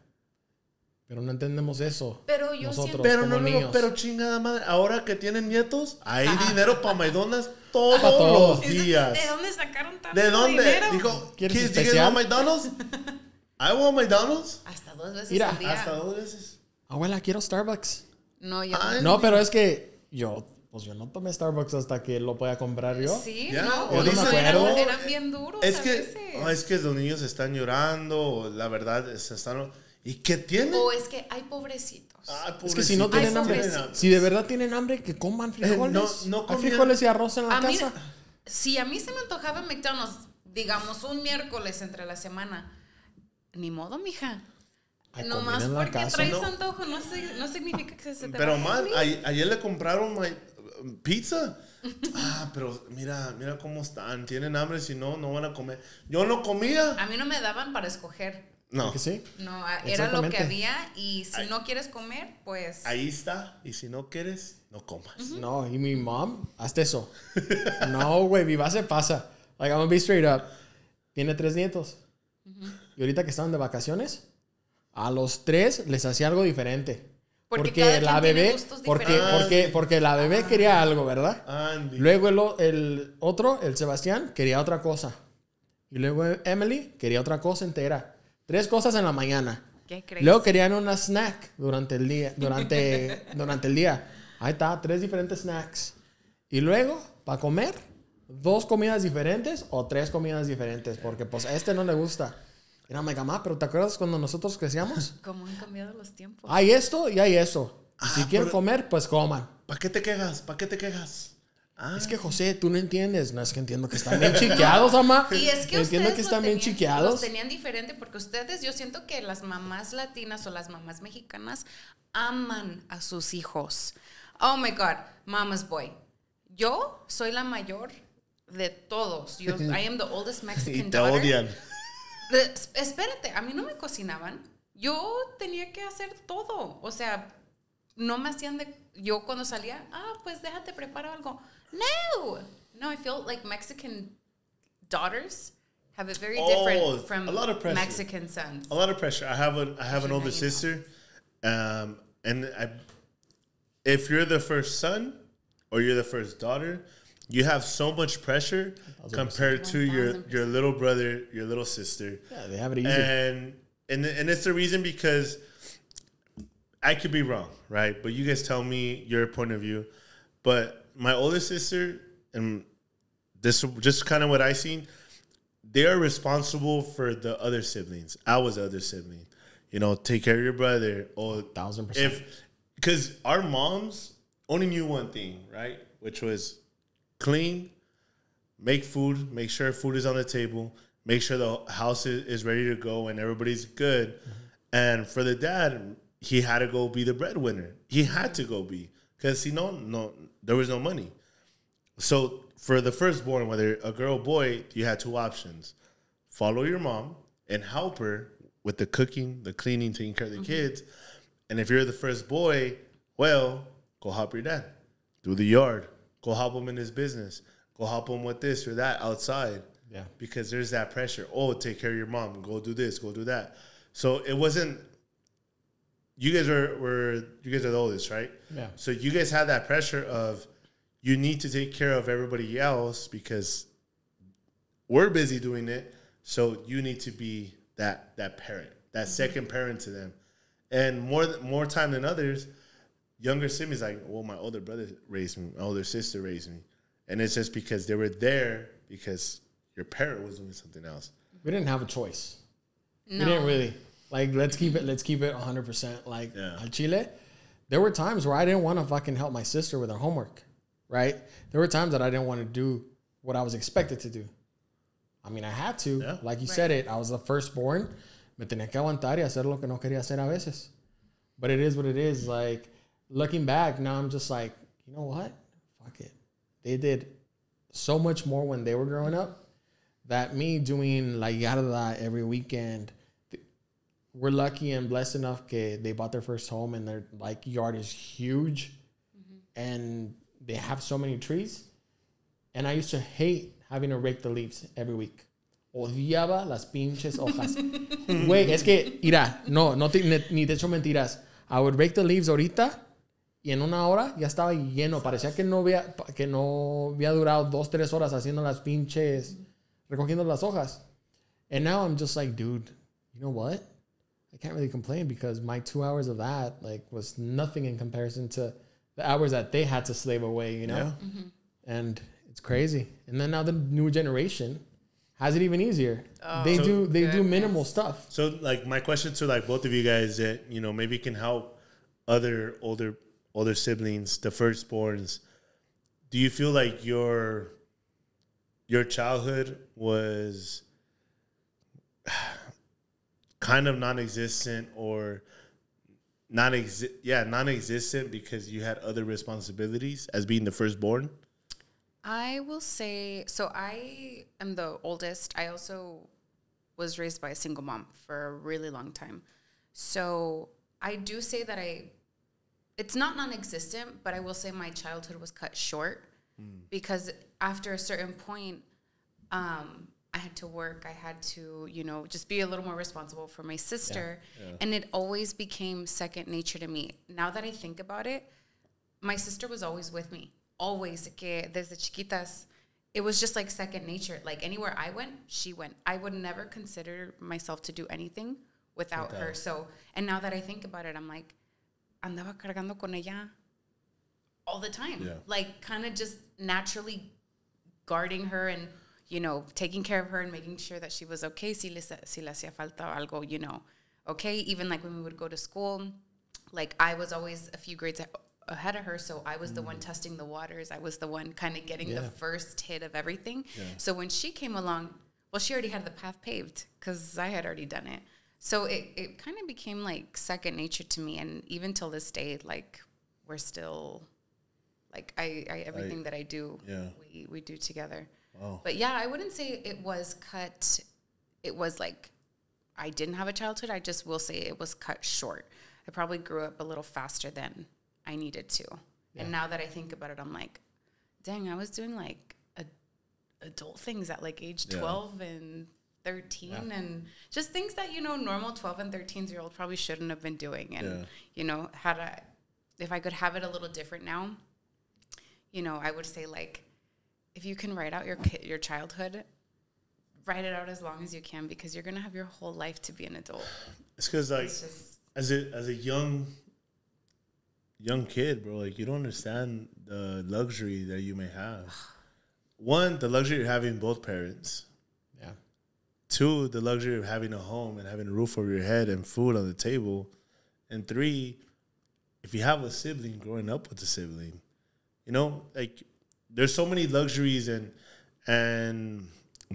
Pero no entendemos eso. Pero yo nosotros, Pero no, pero chingada madre. Ahora que tienen nietos, hay dinero para McDonald's todos, los días. ¿De dónde sacaron tanto ¿De dónde? Dinero? Dijo, ¿quieres especial? a McDonald's? I want McDonald's. Hasta dos veces Mira, al día. hasta dos veces. Abuela, quiero Starbucks. No, yo No, pero es que yo pues yo no tomé Starbucks hasta que lo pueda comprar yo. Sí, no, o eran, bien duros. Es que, es que los niños están llorando, la verdad, se están. ¿Y qué tienen? O es que hay pobrecitos. Ah, Es que si no tienen hambre, si de verdad tienen hambre, que coman eh, frijoles. no, frijoles y arroz en la casa. si a mí se me antojaba McDonald's, digamos un miércoles entre la semana, ni modo, mija. Nomás porque traes antojo no, significa que se te Pero mal, ayer le compraron ¿Pizza? Ah, pero mira, mira cómo están. Tienen hambre, si no, no van a comer. Yo no comía. A mí no me daban para escoger. No. ¿Que sí? No, era lo que había y si no quieres comer, pues... Ahí está. Y si no quieres, no comas. No, y mi mom, hazte eso. no, güey, mi base pasa. Like, be straight up. Tiene tres nietos. Y ahorita que estaban de vacaciones, a los tres les hacía algo diferente. Porque, la bebé, porque, porque, porque la bebé ah, quería algo, ¿verdad? Luego el, otro, el Sebastián, quería otra cosa. Y luego Emily quería otra cosa entera. Tres cosas en la mañana. ¿Qué crees? Luego querían una snack durante el día. Durante, durante el día. Ahí está, tres diferentes snacks. Y luego, para comer, dos comidas diferentes o tres comidas diferentes. Porque pues a este no le gusta. Era Mega pero ¿te acuerdas cuando nosotros crecíamos? como han cambiado los tiempos? Hay esto y hay eso. si ah, quieren comer, pues coman. ¿Para qué te quejas? ¿Para qué te quejas? es que ah. José, tú no entiendes. No es que entiendo que están bien chiqueados, mamá. Y es que entiendo que están bien chiqueados. tenían diferente porque ustedes, yo siento que las mamás latinas o las mamás mexicanas aman a sus hijos. Oh my God, mama's boy. Yo soy la mayor de todos. Yo, I am the oldest Mexican y te odian. espérate, a mí no me cocinaban. Yo tenía que hacer todo. O sea, no me hacían de. Yo cuando salía, ah, pues déjate, preparo algo. No. No, I feel like Mexican daughters have it very oh, different from a lot of pressure. Mexican sons. A lot of pressure. I have a I have an older sister, um, and I, if you're the first son or you're the first daughter, you have so much pressure compared to your your little brother, your little sister. Yeah, they have it easy. And and and it's the reason because I could be wrong, right? But you guys tell me your point of view. But my older sister and this just kind of what I seen, they are responsible for the other siblings. I was the other sibling. You know, take care of your brother. a thousand percent. If because our moms only knew one thing, right? Which was clean, make food, make sure food is on the table, make sure the house is, ready to go and everybody's good. Mm-hmm. And for the dad, he had to go be the breadwinner. He had to go be because you know no there was no money. So for the firstborn, whether a girl or boy, you had two options: follow your mom and help her with the cooking, the cleaning, taking care of the mm-hmm. kids. And if you're the first boy, well, go help your dad, do the yard, Go help him in his business. Go help him with this or that outside. Yeah. Because there's that pressure. Oh, take care of your mom. Go do this. Go do that. So it wasn't. You guys were, were you guys are the oldest, right? Yeah. So you guys had that pressure of you need to take care of everybody else because we're busy doing it. So you need to be that that parent, that mm-hmm. second parent to them, and more more time than others younger siblings like, well, my older brother raised me, my older sister raised me, and it's just because they were there because your parent was doing something else. We didn't have a choice. No. We didn't really like. Let's keep it. Let's keep it 100. percent Like yeah. Chile, there were times where I didn't want to fucking help my sister with her homework. Right? There were times that I didn't want to do what I was expected to do. I mean, I had to. Yeah. Like you right. said it, I was the firstborn. Me tenía que aguantar y hacer lo que no quería hacer a veces. But it is what it is. Like looking back now, I'm just like, you know what? Fuck it. They did so much more when they were growing up that me doing La Yarda every weekend. We're lucky and blessed enough that they bought their first home and their like yard is huge, mm-hmm. and they have so many trees. And I used to hate having to rake the leaves every week. Odiaba las pinches hojas. Wait, es que, ira? no, no te, ni te echo mentiras. I would rake the leaves ahorita y en una hora ya estaba lleno. Parecía que no había, que no había durado dos, tres horas haciendo las pinches, recogiendo las hojas. And now I'm just like, dude, you know what? I can't really complain because my two hours of that like was nothing in comparison to the hours that they had to slave away, you know? Yeah. Mm -hmm. And it's crazy. And then now the new generation has it even easier. Oh, they so do they goodness. do minimal stuff. So like my question to like both of you guys that, you know, maybe can help other older older siblings, the firstborns. Do you feel like your your childhood was kind of non-existent or non exist yeah non-existent because you had other responsibilities as being the firstborn i will say so i am the oldest i also was raised by a single mom for a really long time so i do say that i it's not non-existent, but I will say my childhood was cut short mm. because after a certain point, um, I had to work. I had to, you know, just be a little more responsible for my sister, yeah. Yeah. and it always became second nature to me. Now that I think about it, my sister was always with me, always. Que desde chiquitas, it was just like second nature. Like anywhere I went, she went. I would never consider myself to do anything without okay. her. So, and now that I think about it, I'm like andaba cargando con ella all the time. Yeah. Like kind of just naturally guarding her and, you know, taking care of her and making sure that she was okay. Si le, si le hacía falta algo, you know, okay. Even like when we would go to school, like I was always a few grades ahead of her. So I was mm. the one mm. testing the waters. I was the one kind of getting yeah. the first hit of everything. Yeah. So when she came along, well, she already had the path paved because I had already done it. So it, it kind of became like second nature to me. And even till this day, like we're still like I, I everything I, that I do, yeah. we, we do together. Wow. But yeah, I wouldn't say it was cut. It was like I didn't have a childhood. I just will say it was cut short. I probably grew up a little faster than I needed to. Yeah. And now that I think about it, I'm like, dang, I was doing like a, adult things at like age yeah. 12 and 13 yeah. and just things that you know normal 12 and 13 year old probably shouldn't have been doing and yeah. you know had I, if i could have it a little different now you know i would say like if you can write out your your childhood write it out as long as you can because you're going to have your whole life to be an adult it's because like it's just, as a as a young young kid bro like you don't understand the luxury that you may have one the luxury of having both parents two, the luxury of having a home and having a roof over your head and food on the table, and three, if you have a sibling, growing up with a sibling, you know, like there's so many luxuries and and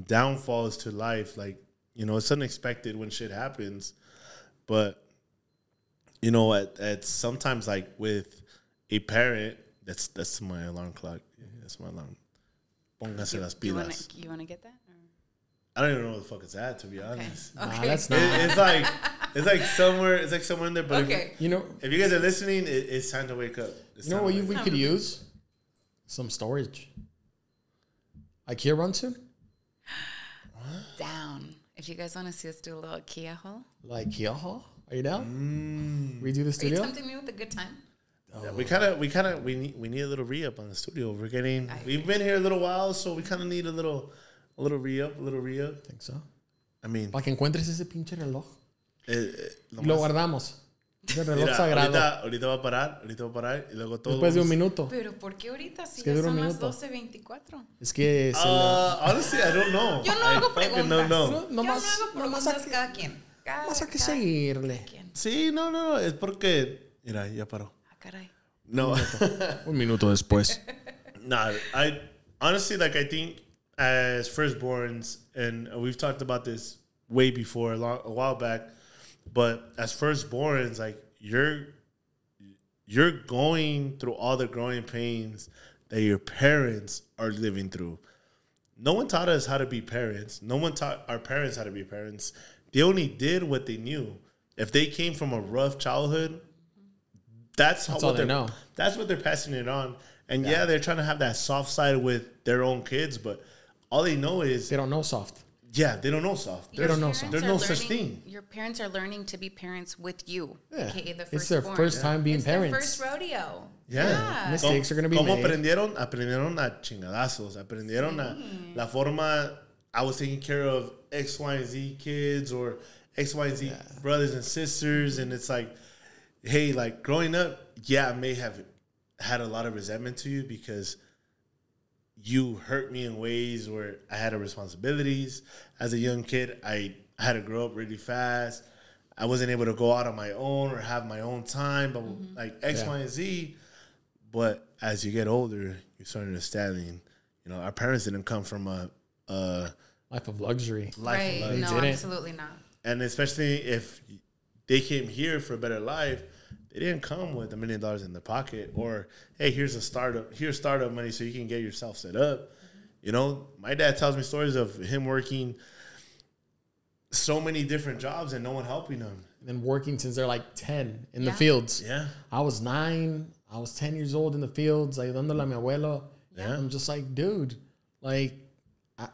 downfalls to life. Like you know, it's unexpected when shit happens, but you know, at, at sometimes like with a parent, that's that's my alarm clock. that's my alarm. you, You want to get that? I don't even know where the fuck it's at to be honest. Okay. Nah, that's not. It, it's like it's like somewhere. It's like somewhere in there. But okay. if, you know, if you guys are listening, it, it's time to wake up. It's you know what you, we could use? Some storage. IKEA run soon. down. If you guys want to see us do a little IKEA haul, like IKEA haul, are you down? Mm. do the studio. Tempting me with a good time. Oh. Yeah, we kind of, we kind of, we need, we need a little re up on the studio. We're getting, I we've agree. been here a little while, so we kind of need a little A little re-up, a little re-up. Think so. I mean. Para que encuentres ese pinche reloj. Eh, eh lo, guardamos. el reloj sagrado. Ahorita, ahorita, va a parar, ahorita va a parar y luego todo. Después de un minuto. Pero ¿por qué ahorita? Si ya son las 12.24. Es que. Ah, honestly, I don't know. Yo no hago preguntas. No, no. no, Yo más, no hago preguntas no cada quien. Cada, más a que seguirle. Sí, no, no, no. Es porque. Mira, ya paró. Ah, caray. No. Un minuto, después. No, I. Honestly, like, I think. as firstborns, and we've talked about this way before a, long, a while back, but as firstborns, like you're you're going through all the growing pains that your parents are living through. No one taught us how to be parents. No one taught our parents how to be parents. They only did what they knew. If they came from a rough childhood, that's, that's how, what they know. That's what they're passing it on. And yeah. yeah, they're trying to have that soft side with their own kids, but all they know is they don't know soft. Yeah, they don't know soft. they don't know soft. There's no learning, such thing. Your parents are learning to be parents with you. Yeah. Okay, the it's their born. first yeah. time being it's parents. first rodeo. Yeah. yeah. Mistakes Com, are going to be como made. aprendieron? Aprendieron a chingadazos. Aprendieron sí. a la forma I was taking care of X, Y, and Z kids or X, Y, and Z yeah. brothers and sisters. And it's like, hey, like growing up, yeah, I may have had a lot of resentment to you because – you hurt me in ways where I had responsibilities as a young kid. I, had to grow up really fast. I wasn't able to go out on my own or have my own time, but mm-hmm. like X, yeah. Y, and Z. But as you get older, you start understanding. You know, our parents didn't come from a, a life of luxury. Life right. of luxury. No, absolutely not. And especially if they came here for a better life, they didn't come with a million dollars in their pocket or hey, here's a startup, here's startup money so you can get yourself set up. You know, my dad tells me stories of him working so many different jobs and no one helping him. And working since they're like 10 in yeah. the fields. Yeah. I was nine, I was 10 years old in the fields, ayudándole a mi abuelo. Yeah. I'm just like, dude, like, I,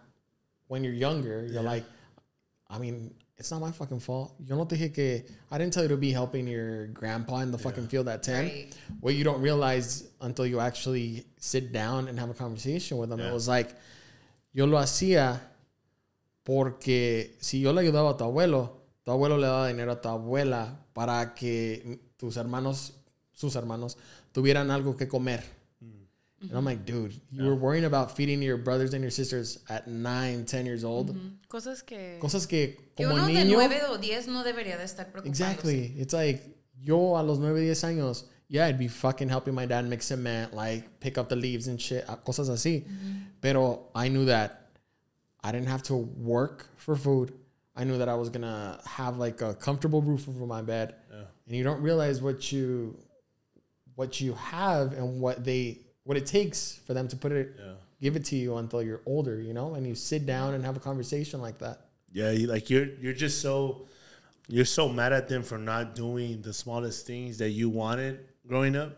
when you're younger, you're yeah. like, I mean, it's not my fucking fault. Yo no te dije que I didn't tell you to be helping your grandpa in the fucking field at 10. What you don't realize until you actually sit down and have a conversation with him, It was like, yo lo hacía porque si yo le ayudaba a tu abuelo, tu abuelo le daba dinero a tu abuela para que tus hermanos, sus hermanos, tuvieran algo que comer. Mm-hmm. And I'm like, dude, you yeah. were worrying about feeding your brothers and your sisters at 9, 10 years old. Mm-hmm. Cosas que. Cosas que. Como de no debería de estar preocupado. Exactly. It's like, yo a los 9, 10 años, yeah, I'd be fucking helping my dad mix cement, like pick up the leaves and shit, cosas así. Mm-hmm. Pero I knew that I didn't have to work for food. I knew that I was gonna have like a comfortable roof over my bed. Yeah. And you don't realize what you what you have and what they what it takes for them to put it, yeah. give it to you until you're older, you know, and you sit down and have a conversation like that. Yeah, you, like you're you're just so you're so mad at them for not doing the smallest things that you wanted growing up,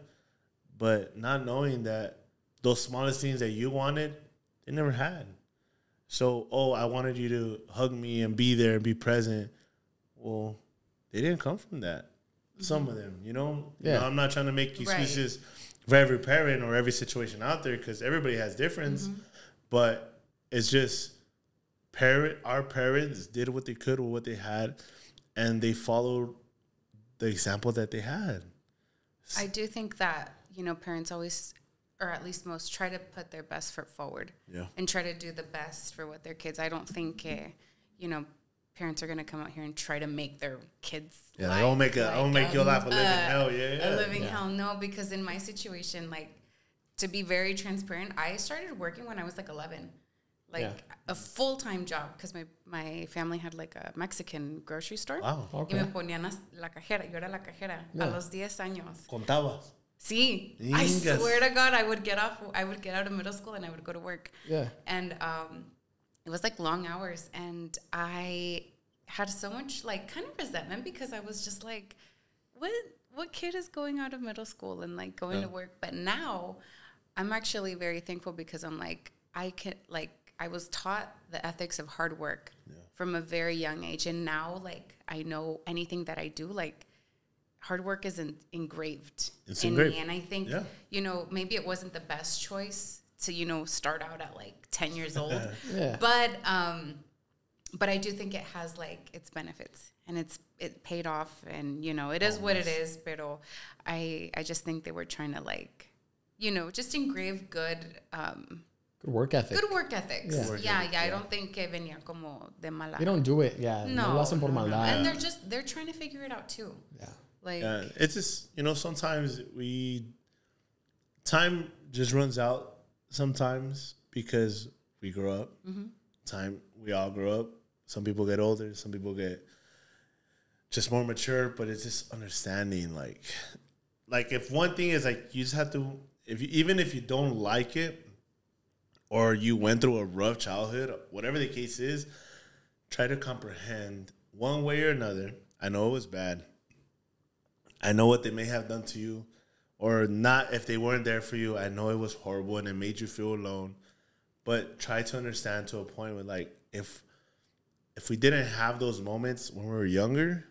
but not knowing that those smallest things that you wanted they never had. So, oh, I wanted you to hug me and be there and be present. Well, they didn't come from that. Some of mm-hmm. them, you know. Yeah. I'm not trying to make excuses. Right for every parent or every situation out there because everybody has difference. Mm-hmm. But it's just parent. Our parents did what they could with what they had, and they followed the example that they had. I do think that you know parents always or at least most try to put their best foot forward yeah. and try to do the best for what their kids i don't think you know parents are going to come out here and try to make their kids yeah, like, I'll make a, like, I'll make your life a living uh, hell. Yeah, yeah, a living yeah. hell. No, because in my situation, like to be very transparent, I started working when I was like 11, like yeah. a full time job because my, my family had like a Mexican grocery store. Wow, okay. Y me ponían la cajera. Yo era la cajera yeah. a los diez años. Contabas. sí. I swear to God, I would get off. I would get out of middle school and I would go to work. Yeah. And um, it was like long hours, and I had so much like kind of resentment because I was just like, what what kid is going out of middle school and like going yeah. to work? But now I'm actually very thankful because I'm like I can like I was taught the ethics of hard work yeah. from a very young age and now like I know anything that I do like hard work is in, engraved it's in engraved. me and I think yeah. you know maybe it wasn't the best choice to you know start out at like 10 years old yeah. but um but I do think it has like its benefits and it's it paid off and you know it is what it is pero I I just think they were trying to like you know just engrave good um good work ethic good work ethics yeah work yeah, ethic, yeah, yeah, I don't think que venía como de mala they don't do it yeah no, no hacen por no. and they're just they're trying to figure it out too yeah like yeah, it's just you know sometimes we time just runs out sometimes because we grow up mm-hmm. time we all grow up some people get older, some people get just more mature, but it's just understanding like like if one thing is like you just have to if you, even if you don't like it or you went through a rough childhood, whatever the case is, try to comprehend one way or another. I know it was bad. I know what they may have done to you or not if they weren't there for you. I know it was horrible and it made you feel alone, but try to understand to a point where like if if we didn't have those moments when we were younger,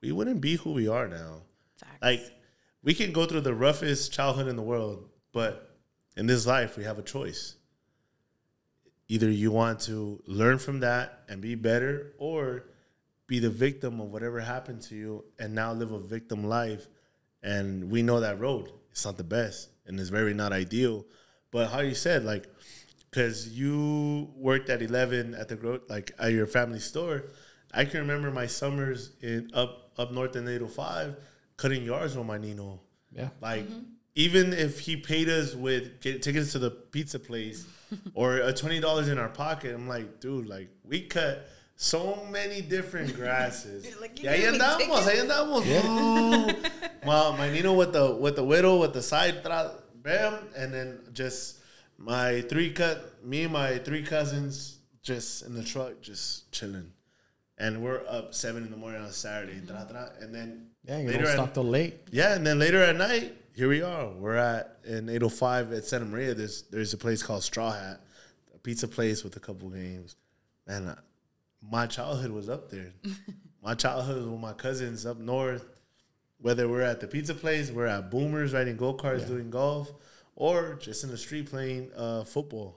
we wouldn't be who we are now. Facts. Like we can go through the roughest childhood in the world, but in this life we have a choice. Either you want to learn from that and be better or be the victim of whatever happened to you and now live a victim life and we know that road it's not the best and it's very not ideal but how you said like because you worked at 11 at the gro- like at your family store i can remember my summers in up up north in 805 cutting yards on my nino yeah like mm-hmm. even if he paid us with get, tickets to the pizza place or a $20 in our pocket i'm like dude like we cut so many different grasses. like, yeah, ahí andamos, ahí andamos. Yeah. wow, my Nino with the with the widow with the side tra- bam, and then just my three cut, me and my three cousins just in the truck, just chilling, and we're up seven in the morning on Saturday, mm-hmm. da, da, and then yeah, you later don't stop at, till late. Yeah, and then later at night, here we are. We're at in eight oh five at Santa Maria. There's there's a place called Straw Hat, a pizza place with a couple games. Man, my childhood was up there. my childhood was with my cousins up north. Whether we're at the pizza place, we're at Boomers riding go karts, yeah. doing golf or just in the street playing uh, football.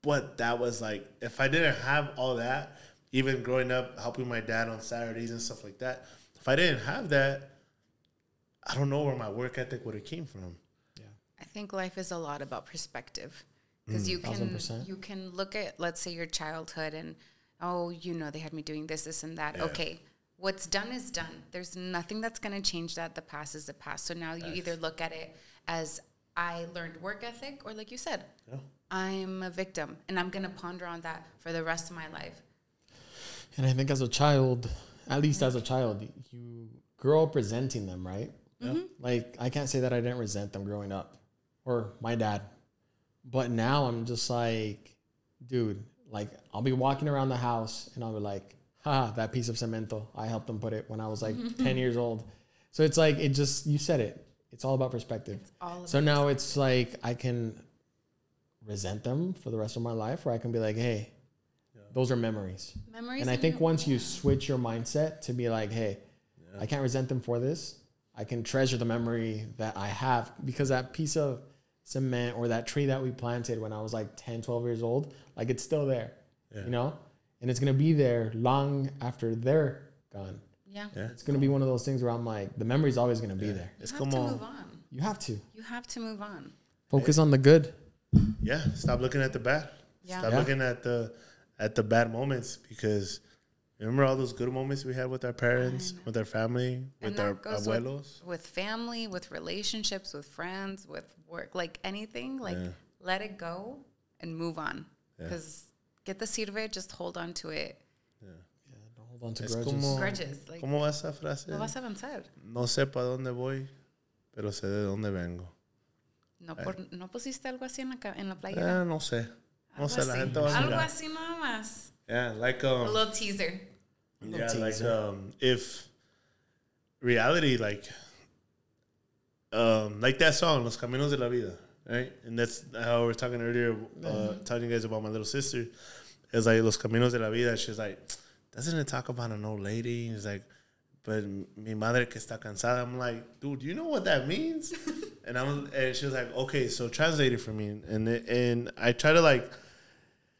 But that was like, if I didn't have all that, even growing up, helping my dad on Saturdays and stuff like that, if I didn't have that, I don't know where my work ethic would have came from. Yeah, I think life is a lot about perspective because mm, you can 1000%. you can look at let's say your childhood and oh you know they had me doing this this and that yeah. okay what's done is done there's nothing that's going to change that the past is the past so now you either look at it as I learned work ethic, or like you said, yeah. I'm a victim, and I'm gonna ponder on that for the rest of my life. And I think as a child, at least as a child, you grow up resenting them, right? Mm-hmm. Like I can't say that I didn't resent them growing up, or my dad, but now I'm just like, dude, like I'll be walking around the house and I'll be like, ha, that piece of cemento, I helped them put it when I was like 10 years old. So it's like it just you said it it's all about perspective. All so now perspective. it's like I can resent them for the rest of my life, or I can be like, hey, yeah. those are memories. Memories. And I think once you switch your mindset to be like, hey, yeah. I can't resent them for this. I can treasure the memory that I have because that piece of cement or that tree that we planted when I was like 10, 12 years old, like it's still there, yeah. you know? And it's gonna be there long after they're gone. Yeah. yeah. It's going to be one of those things where I'm like, the memory's always going to be yeah. there. It's come on. You have to. You have to move on. Focus hey. on the good. Yeah. Stop looking at the bad. Yeah. Stop yeah. looking at the at the bad moments because remember all those good moments we had with our parents, with our family, with our abuelos, with, with, family, with relationships, with friends, with work, like anything. Like let it go and move on because get the seed of it. Just hold on to it es grudges. como, ¿cómo esa frase? No vas a avanzar. No sé para dónde voy, pero sé de dónde vengo. No, eh. por, ¿no pusiste algo así en la, en la playa? Ah, no sé. No algo sé, así. la gente va a Algo así nada más. Yeah, like a um, little teaser. yeah, teaser. like um, if reality, like um, like that song, Los Caminos de la Vida, right? And that's how we were talking earlier, uh, talking you guys about my little sister. It's like Los Caminos de la Vida. She's like doesn't it talk about an old lady? He's like, but mi madre que está cansada. I'm like, dude, do you know what that means? and I'm and she was like, okay, so translate it for me. And and I try to like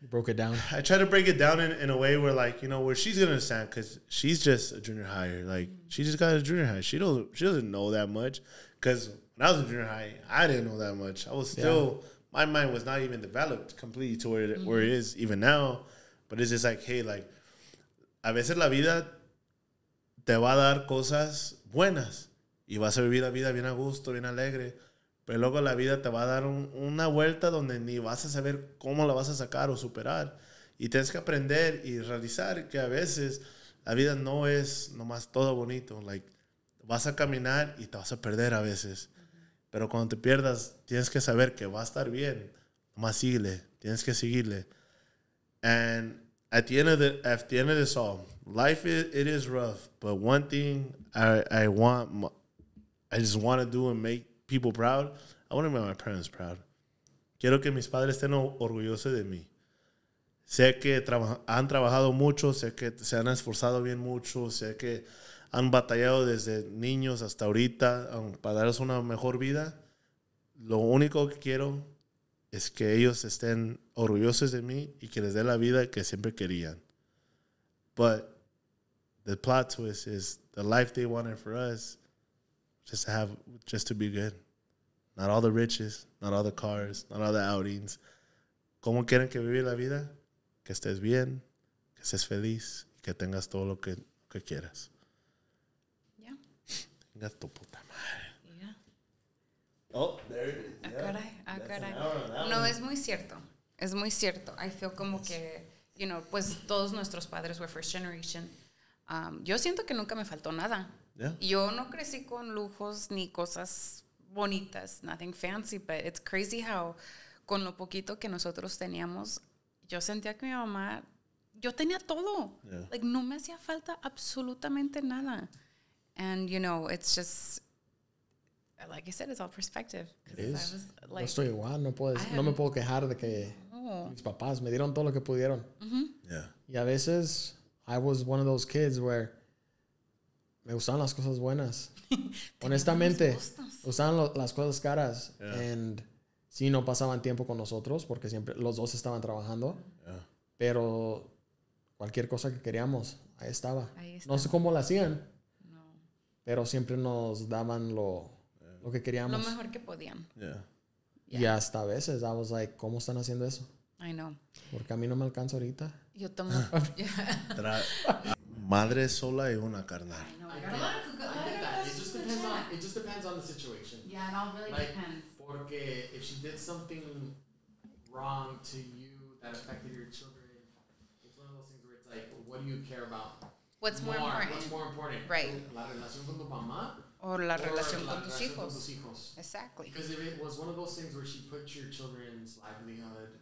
you broke it down. I try to break it down in, in a way where like you know where she's gonna understand because she's just a junior higher. Like she just got a junior high. She don't she doesn't know that much because when I was in junior high, I didn't know that much. I was still yeah. my mind was not even developed completely to where it, mm-hmm. where it mm-hmm. is even now. But it's just like hey like a veces la vida te va a dar cosas buenas y vas a vivir la vida bien a gusto, bien alegre. Pero luego la vida te va a dar una vuelta donde ni vas a saber cómo la vas a sacar o superar. Y tienes que aprender y realizar que a veces la vida no es nomás todo bonito. Like, vas a caminar y te vas a perder a veces. Pero cuando te pierdas, tienes que saber que va a estar bien. Nomás sigue tienes que seguirle. And at the end of the at the end of this all, life is, it is rough. But one thing I I want, I just want to do and make people proud. I want to make my parents proud. Quiero que mis padres estén orgullosos de mí. Sé que han trabajado mucho, sé que se han esforzado bien mucho, sé que han batallado desde niños hasta ahorita um, para darles una mejor vida. Lo único que quiero es que ellos estén orgullosos de mí y que les dé la vida que siempre querían. But the plot twist is the life they wanted for us just to have just to be good. Not all the riches, not all the cars, not all the outings. ¿Cómo quieren que vivir la vida? Que estés bien, que estés feliz, que tengas todo lo que, que quieras. Ya. Yeah. tu puta madre. Oh, there it is. Ah, yeah. Ah, no, es muy cierto es muy cierto. I feel como que, you know, pues todos nuestros padres were first generation. Um, yo siento que nunca me faltó nada. Yo no crecí con lujos ni cosas bonitas, nothing fancy, but it's crazy how con lo poquito que nosotros teníamos, yo sentía que mi mamá, yo tenía todo. Like, no me hacía falta absolutamente nada. And, you know, it's just, like I said, it's all perspective. It estoy igual, no, no me puedo quejar de que Oh. Mis papás me dieron todo lo que pudieron. Y a veces, I was one of those kids where me gustaban las cosas buenas. Honestamente, usaban las cosas caras. y si no pasaban tiempo con nosotros porque siempre los dos estaban trabajando. Pero cualquier cosa que queríamos, ahí estaba. no sé cómo la hacían, pero siempre nos daban lo, que queríamos. Lo mejor que podían. Y hasta a veces, I was like, ¿cómo están haciendo eso? I know. Porque a mí no me alcanza ahorita. Yo tomo. Madre sola y una carnal. I know. It just depends on it just depends on the situation. Yeah, it all really like, depends. Porque if she did something wrong to you that affected your children, it's one of those things where it's like, what do you care about? What's more, important? What's more important? Right. La relación con tu mamá. Or la relación, con, tus relación tus hijos. Exactly. Because if it was one of those things where she put your children's livelihood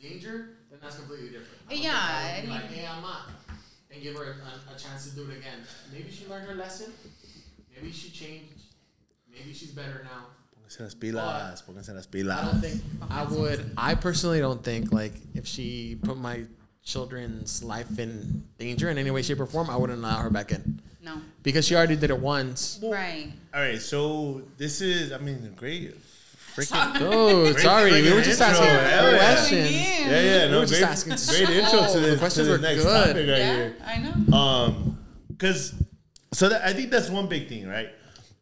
danger, then that's completely different. i yeah, and like, hey, I'm not, and give her a, a, chance to do it again. Maybe she learned her lesson. Maybe she changed. Maybe she's better now. Pónganse I don't think I would. I personally don't think like if she put my children's life in danger in any way, shape, or form, I wouldn't allow her back in. No. Because she already did it once. Right. All right. So this is, I mean, great Freaking dude, sorry, we were just asking questions. Yeah, yeah, no, we were just asking. Great intro to this. The questions were next good. Topic right here. I know. Um, because so that, I think that's one big thing, right?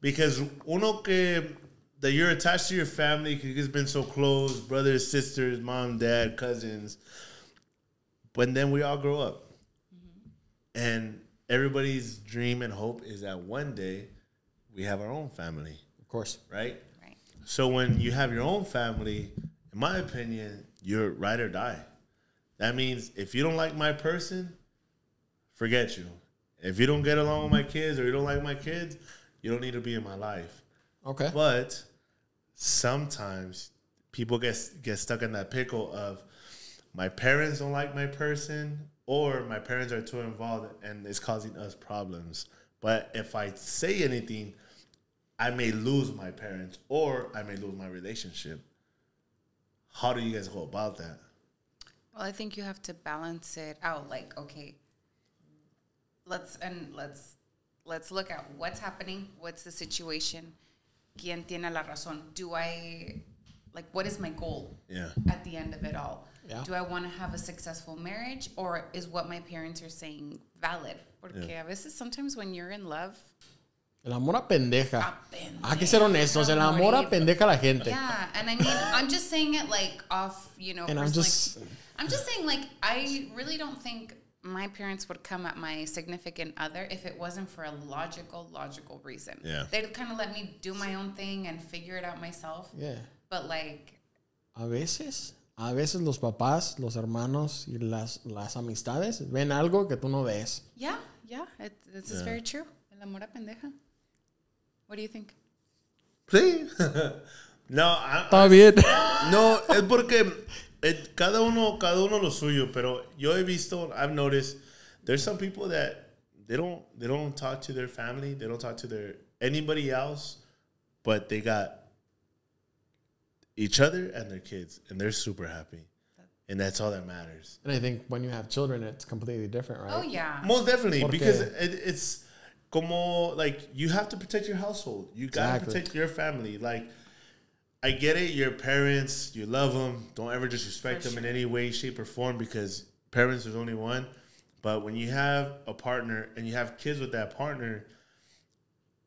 Because uno que that you're attached to your family because it's been so close, brothers, sisters, mom, dad, cousins. But then we all grow up, mm-hmm. and everybody's dream and hope is that one day we have our own family. Of course, right? So when you have your own family, in my opinion, you're ride or die. That means if you don't like my person, forget you. If you don't get along with my kids or you don't like my kids, you don't need to be in my life. Okay. But sometimes people get get stuck in that pickle of my parents don't like my person or my parents are too involved and it's causing us problems. But if I say anything, I may lose my parents or I may lose my relationship. How do you guys go about that? Well, I think you have to balance it out. Like, okay, let's and let's let's look at what's happening, what's the situation, quién tiene la razón. Do I like what is my goal? Yeah. At the end of it all, yeah. do I want to have a successful marriage, or is what my parents are saying valid? Porque yeah. a veces, sometimes when you're in love, El amor a pendeja. A ah, que ser honestos. El amor a pendeja a la gente. Yeah, and I mean, I'm just saying it like off, you know. And I'm just. Like, I'm just saying, like, I really don't think my parents would come at my significant other if it wasn't for a logical, logical reason. Yeah. They'd kind of let me do my own thing and figure it out myself. Yeah. But like. A veces, a veces los papás, los hermanos y las, las amistades ven algo que tú no ves. Yeah, yeah. It, this is very true. El amor a pendeja. What do you think? Sí. no, está bien. no, es porque it, eh, cada uno, cada uno lo suyo. Pero yo he visto, I've noticed, there's some people that they don't, they don't talk to their family, they don't talk to their anybody else, but they got each other and their kids, and they're super happy. And that's all that matters. And I think when you have children, it's completely different, right? Oh yeah, most definitely Porque because it, it's como like you have to protect your household. You gotta protect your family. Like I get it, your parents, you love them. Don't ever disrespect For them in any way, shape, or form because parents is only one. But when you have a partner and you have kids with that partner,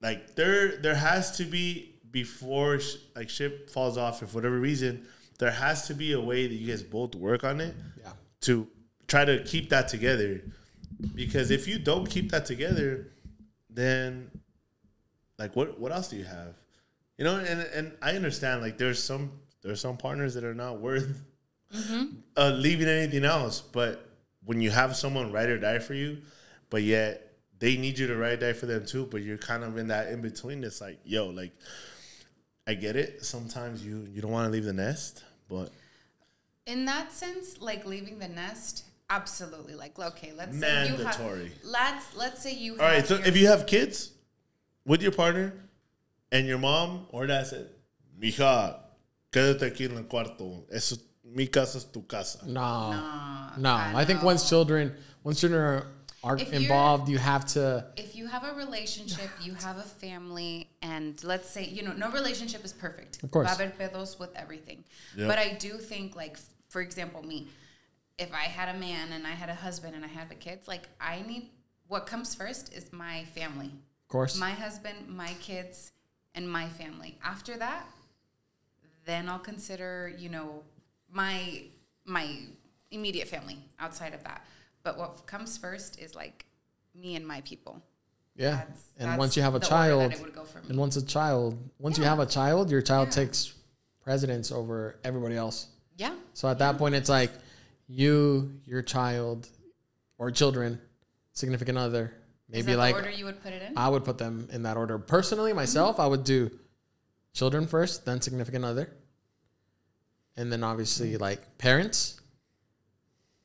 like there there has to be before sh- like ship falls off for whatever reason there has to be a way that you guys both work on it yeah. to try to keep that together because if you don't keep that together then like what what else do you have? You know, and and I understand like there's some there's some partners that are not worth mm-hmm. uh, leaving anything else, but when you have someone ride or die for you, but yet they need you to ride or die for them too, but you're kind of in that in between. It's like yo, like I get it. Sometimes you you don't want to leave the nest, but in that sense, like leaving the nest Absolutely. Like, okay, let's mandatory. Say you have, let's let's say you. All right. So if you have kids with your partner and your mom or that's it, mija, quédate aquí en el cuarto. Eso, mi casa es tu casa. No, no. no. I, I think once children, once children are are involved, you have to. If you have a relationship, you have a family, and let's say, you know, no relationship is perfect. Of course. Va a haber pedos with everything. Yep. But I do think, like, for example, me, if I had a man and I had a husband and I had the kids, like I need what comes first is my family. Of course. My husband, my kids, and my family. After that, then I'll consider, you know, my my immediate family outside of that. But what comes first is like me and my people. Yeah. That's, and that's once you have a child, and once a child, once yeah. you have a child, your child yeah. takes precedence over everybody else. Yeah. So at yeah. that point, it's like you, your child, or children, significant other. Maybe like order you would put it in. I would put them in that order. Personally, myself, mm-hmm. I would do children first, then significant other, and then obviously mm-hmm. like parents,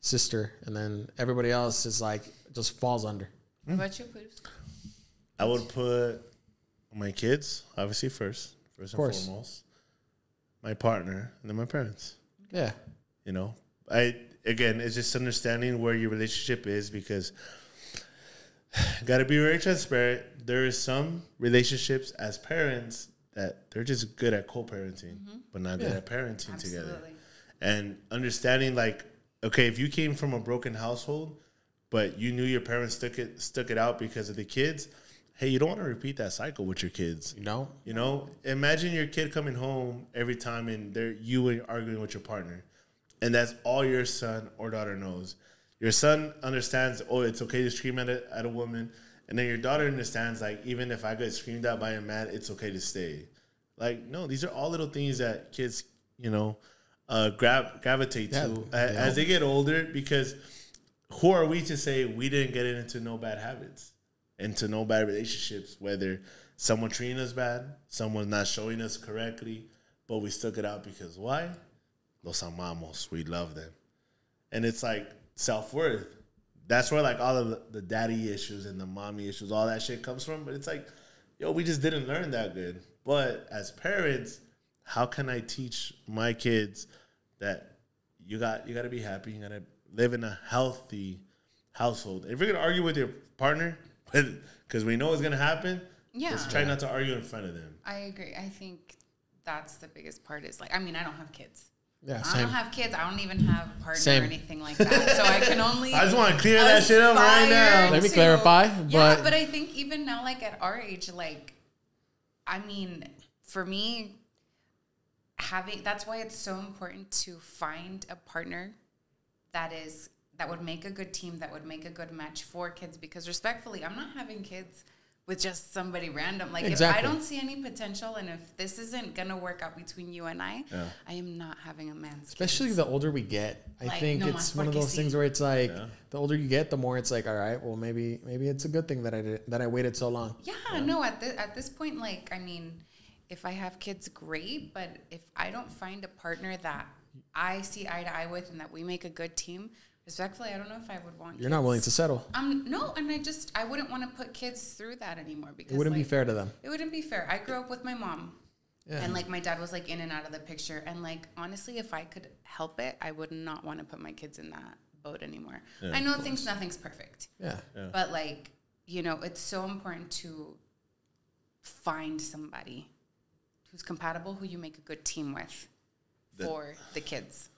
sister, and then everybody else is like just falls under. What about you, I would put my kids obviously first, first and foremost. My partner, and then my parents. Yeah. You know, I again, it's just understanding where your relationship is because got to be very transparent. There is some relationships as parents that they're just good at co-parenting, mm-hmm. but not yeah. good at parenting Absolutely. together. And understanding like, okay, if you came from a broken household, but you knew your parents stuck it stuck it out because of the kids, hey, you don't want to repeat that cycle with your kids. No. You know, imagine your kid coming home every time and they're you arguing with your partner and that's all your son or daughter knows. Your son understands, oh, it's okay to scream at a, at a woman, and then your daughter understands, like, even if I get screamed at by a man, it's okay to stay. Like, no, these are all little things that kids, you know, uh, grab gravitate yeah, to yeah. as they get older. Because who are we to say we didn't get into no bad habits, into no bad relationships, whether someone treating us bad, someone not showing us correctly, but we stuck it out because why? los amamos, we love them. And it's like self worth. That's where like all of the daddy issues and the mommy issues, all that shit comes from. But it's like, yo, we just didn't learn that good. But as parents, how can I teach my kids that you got you gotta be happy, you gotta live in a healthy household. If you're gonna argue with your partner, because we know it's gonna happen, yeah. Just try not to argue in front of them. I agree. I think that's the biggest part is like I mean, I don't have kids. Yeah, same. I don't have kids. I don't even have a partner same. or anything like that. So I can only. I just want to clear that shit up right now. Let me to, clarify. But yeah, but I think even now, like at our age, like, I mean, for me, having that's why it's so important to find a partner that is that would make a good team, that would make a good match for kids. Because respectfully, I'm not having kids with just somebody random. Like exactly. if I don't see any potential and if this isn't gonna work out between you and I, yeah. I am not having a man's. Especially kids. the older we get, I like, think no it's one of those things where it's like yeah. the older you get, the more it's like, all right, well maybe maybe it's a good thing that I did, that I waited so long. Yeah, yeah. no, at this at this point, like I mean, if I have kids, great, but if I don't find a partner that I see eye to eye with and that we make a good team, respectfully, I don't know if I would want. You're kids. not willing to settle. Um, no, and I just I wouldn't want to put kids through that anymore because it wouldn't like, be fair to them. It wouldn't be fair. I grew up with my mom, yeah. and like my dad was like in and out of the picture, and like honestly, if I could help it, I would not want to put my kids in that boat anymore. Yeah, I know things, nothing's perfect. Yeah. yeah. But like you know, it's so important to find somebody who's compatible, who you make a good team with, the, for the kids.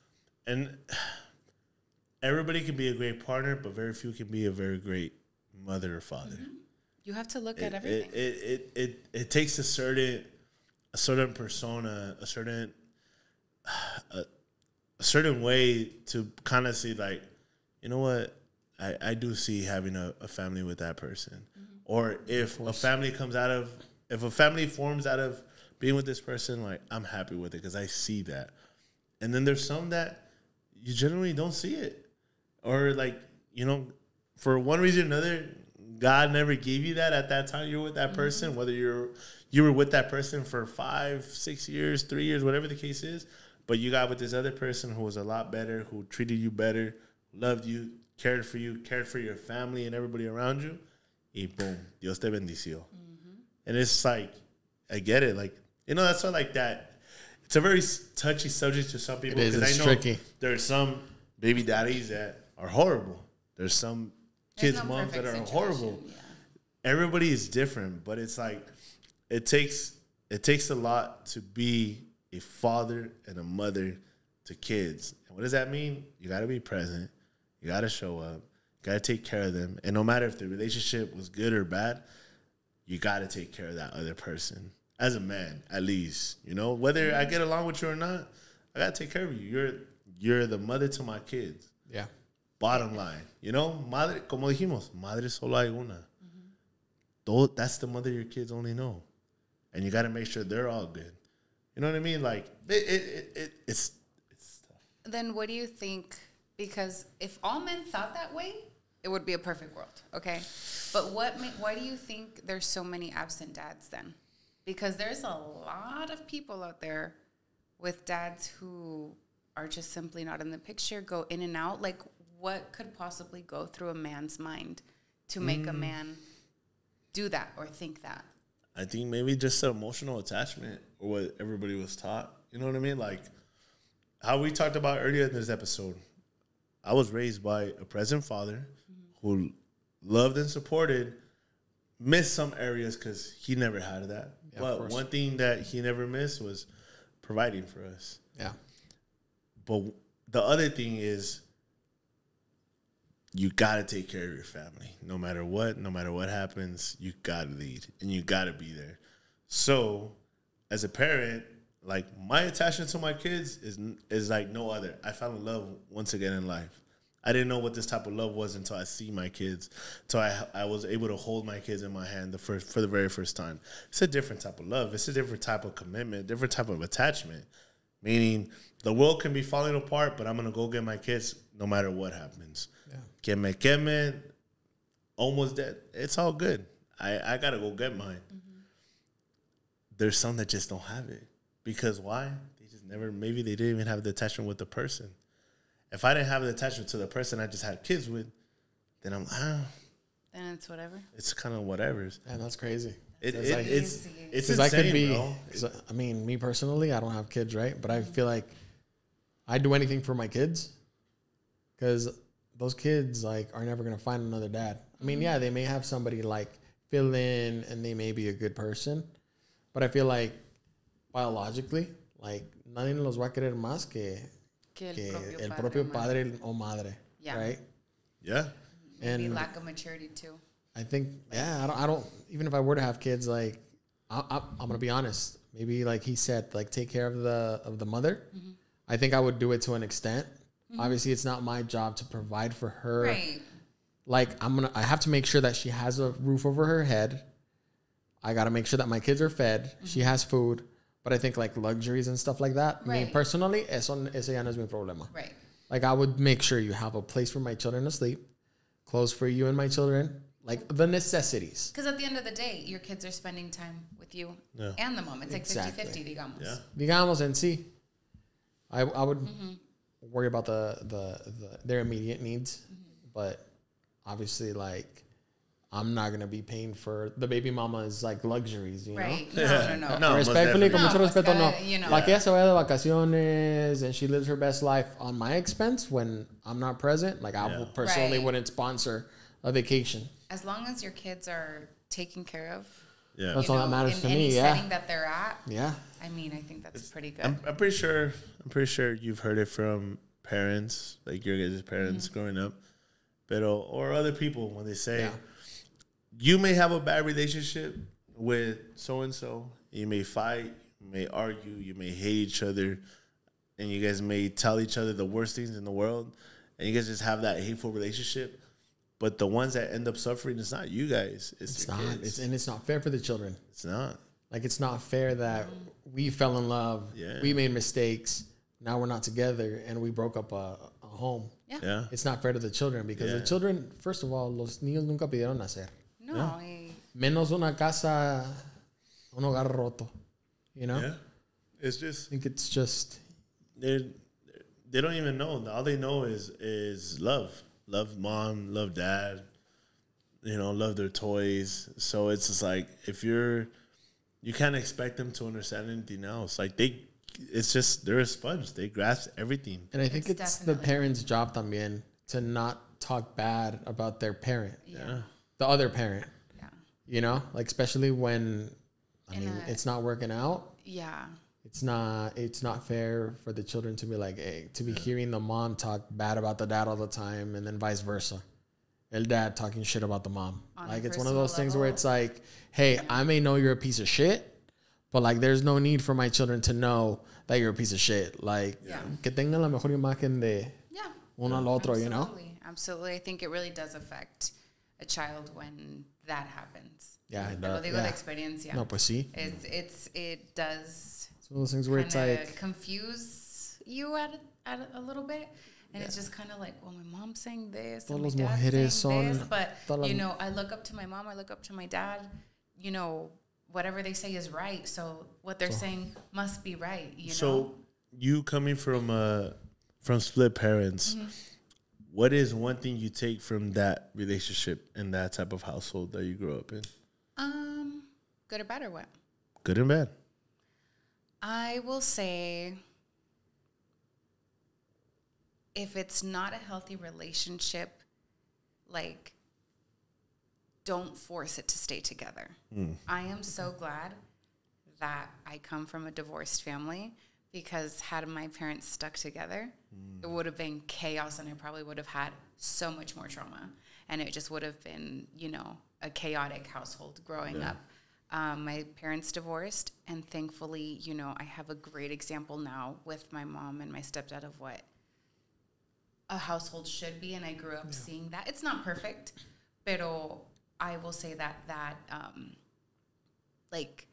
And everybody can be a great partner, but very few can be a very great mother or father. Mm-hmm. You have to look it, at everything. It, it, it it it takes a certain a certain persona, a certain a, a certain way to kind of see like, you know what, I, I do see having a, a family with that person. Mm-hmm. Or if a family comes out of if a family forms out of being with this person, like I'm happy with it because I see that. And then there's some that you generally don't see it or like you know, for one reason or another, God never gave you that at that time. You're with that person, whether you're you were with that person for five, six years, three years, whatever the case is. But you got with this other person who was a lot better, who treated you better, loved you, cared for you, cared for your family and everybody around you. Y boom, Dios te bendicio. Mm-hmm. And it's like, I get it. Like, you know, that's not like that. It's a very touchy subject to some people because I know tricky. there are some baby daddies that are horrible. There's some There's kids' no moms that are horrible. Yeah. Everybody is different, but it's like it takes it takes a lot to be a father and a mother to kids. And what does that mean? You got to be present. You got to show up. You got to take care of them. And no matter if the relationship was good or bad, you got to take care of that other person as a man, at least. You know, whether I get along with you or not, I got to take care of you. You're you're the mother to my kids. Bottom line, you know, madre, como dijimos, madre solo hay una. Mm-hmm. That's the mother your kids only know, and you got to make sure they're all good. You know what I mean? Like it, it, it, it's it's tough. Then what do you think? Because if all men thought that way, it would be a perfect world, okay? But what? Ma- why do you think there's so many absent dads then? Because there's a lot of people out there with dads who are just simply not in the picture, go in and out. Like, what could possibly go through a man's mind to make mm. a man do that or think that? I think maybe just an emotional attachment or what everybody was taught. You know what I mean? Like how we talked about earlier in this episode. I was raised by a present father mm-hmm. who loved and supported, missed some areas because he never had that. Yeah, but one thing that he never missed was providing for us. Yeah. But the other thing is you got to take care of your family no matter what no matter what happens you got to lead and you got to be there so as a parent like my attachment to my kids is is like no other i fell in love once again in life i didn't know what this type of love was until i see my kids so i i was able to hold my kids in my hand the first for the very first time it's a different type of love it's a different type of commitment different type of attachment meaning the world can be falling apart but i'm going to go get my kids no matter what happens yeah. Keme Keme, almost dead. It's all good. I, I gotta go get mine. Mm-hmm. There's some that just don't have it. Because why? They just never maybe they didn't even have the attachment with the person. If I didn't have the attachment to the person I just had kids with, then I'm ah. Then it's whatever. It's kind of whatever. And that's crazy. It, it, like, it's it's insane, I could be. I mean, me personally, I don't have kids, right? But I mm-hmm. feel like I would do anything for my kids because those kids like are never gonna find another dad. I mean, yeah, mm-hmm. they may have somebody like fill in and they may be a good person, but I feel like biologically, like nadie los va a querer más que, que el, que propio, el padre propio padre, o madre. Yeah. Right? Yeah. And Maybe lack of maturity too. I think yeah, I don't, I don't even if I were to have kids like I, I, I'm gonna be honest. Maybe like he said, like take care of the of the mother. Mm-hmm. I think I would do it to an extent, Mm-hmm. Obviously, it's not my job to provide for her. Right. Like I'm gonna, I have to make sure that she has a roof over her head. I gotta make sure that my kids are fed. Mm-hmm. She has food. But I think like luxuries and stuff like that. Right. Me personally, eso, eso ya no es mi problema. Right. Like I would make sure you have a place for my children to sleep, clothes for you and my children, like the necessities. Because at the end of the day, your kids are spending time with you yeah. and the mom. It's exactly. like 50-50, digamos. Yeah. Digamos and see, I, I would mm-hmm worry about the the, the their immediate needs, mm-hmm. but obviously like I'm not gonna be paying for the baby mama's like luxuries, you right. know. No, no, no. no Respectfully, con mucho respeto, no. You vacaciones and she lives her best life on my expense when I'm not present. Like I yeah. personally right. wouldn't sponsor a vacation. As long as your kids are taken care of yeah. That's all know, that matters in to any me. Yeah. Setting that they're at. Yeah. I mean, I think that's it's, pretty good. I'm, I'm, pretty sure. I'm pretty sure you've heard it from parents, like your guys' parents mm-hmm. growing up, but uh, or other people when they say, yeah. "You may have a bad relationship with so and so. You may fight. You may argue. You may hate each other, and you guys may tell each other the worst things in the world, and you guys just have that hateful relationship." But the ones that end up suffering, it's not you guys. It's, it's not. Kids. It's and it's not fair for the children. It's not. Like it's not fair that we fell in love. Yeah. We made mistakes. Now we're not together, and we broke up a, a home. Yeah. yeah. It's not fair to the children because yeah. the children, first of all, los niños nunca pidieron nacer. No. Menos una casa, un hogar roto. You know. Yeah. It's just. I think it's just. they they do not even know. All they know is is love love mom, love dad, you know, love their toys. So it's just like if you're you can't expect them to understand anything else. Like they it's just they're a sponge. They grasp everything. And I think it's, it's the parents' job también to not talk bad about their parent. Yeah. The other parent. Yeah. You know? Like especially when I In mean a, it's not working out. Yeah it's not it's not fair for the children to be like hey, eh, to be yeah. hearing the mom talk bad about the dad all the time and then vice versa el dad talking shit about the mom On like it's one of those level. things where it's like hey i may know you're a piece of shit but like there's no need for my children to know that you're a piece of shit like yeah. que tengan la mejor imagen de yeah. uno al otro you know absolutely i think it really does affect a child when that happens yeah, no, digo yeah. no pues sí it's, it's it does of those things where it's like confuse you at a, at a little bit. And yeah. it's just kind of like, well, my mom's saying this, and my dad's saying this, but you know, I look up to my mom, I look up to my dad. You know, whatever they say is right, so what they're so, saying must be right. You know. So you coming from uh from split parents, mm-hmm. what is one thing you take from that relationship and that type of household that you grew up in? Um, good or bad or what? Good and bad. I will say if it's not a healthy relationship, like don't force it to stay together. Mm. I am so glad that I come from a divorced family because had my parents stuck together, mm. it would have been chaos and I probably would have had so much more trauma. And it just would have been, you know, a chaotic household growing yeah. up. Um, my parents divorced, and thankfully, you know, I have a great example now with my mom and my stepdad of what a household should be, and I grew up yeah. seeing that. It's not perfect, but I will say that that um, like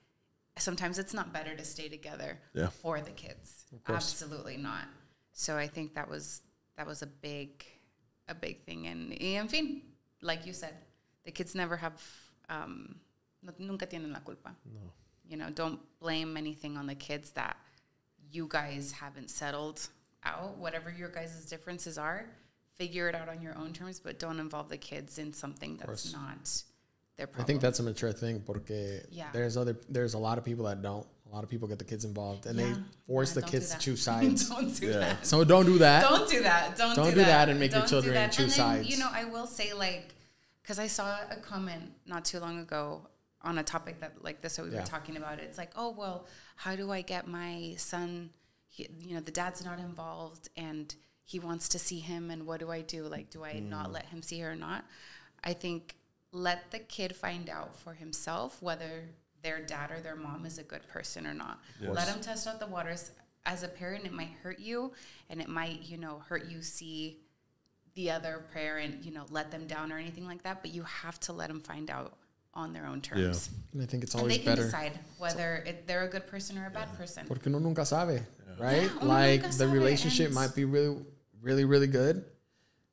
sometimes it's not better to stay together yeah. for the kids. Absolutely not. So I think that was that was a big a big thing, and en like you said, the kids never have. Um, no, nunca tienen la culpa. No. You know, don't blame anything on the kids that you guys haven't settled out. Whatever your guys' differences are, figure it out on your own terms, but don't involve the kids in something that's not their problem. I think that's a mature thing because yeah. there's other there's a lot of people that don't. A lot of people get the kids involved and yeah. they force yeah, the kids to choose sides. don't do that. So don't do that. Don't do that. Don't, don't do, do that. that. and make don't your children choose and then, sides. You know, I will say like because I saw a comment not too long ago on a topic that like this that we yeah. were talking about it's like oh well how do i get my son he, you know the dad's not involved and he wants to see him and what do i do like do i mm. not let him see her or not i think let the kid find out for himself whether their dad or their mom is a good person or not yes. let him test out the waters as a parent it might hurt you and it might you know hurt you see the other parent you know let them down or anything like that but you have to let them find out on their own terms. Yeah. And I think it's always better. they can better. decide whether it, they're a good person or a bad person. Porque uno nunca sabe, right? Yeah, like the relationship might be really, really, really good.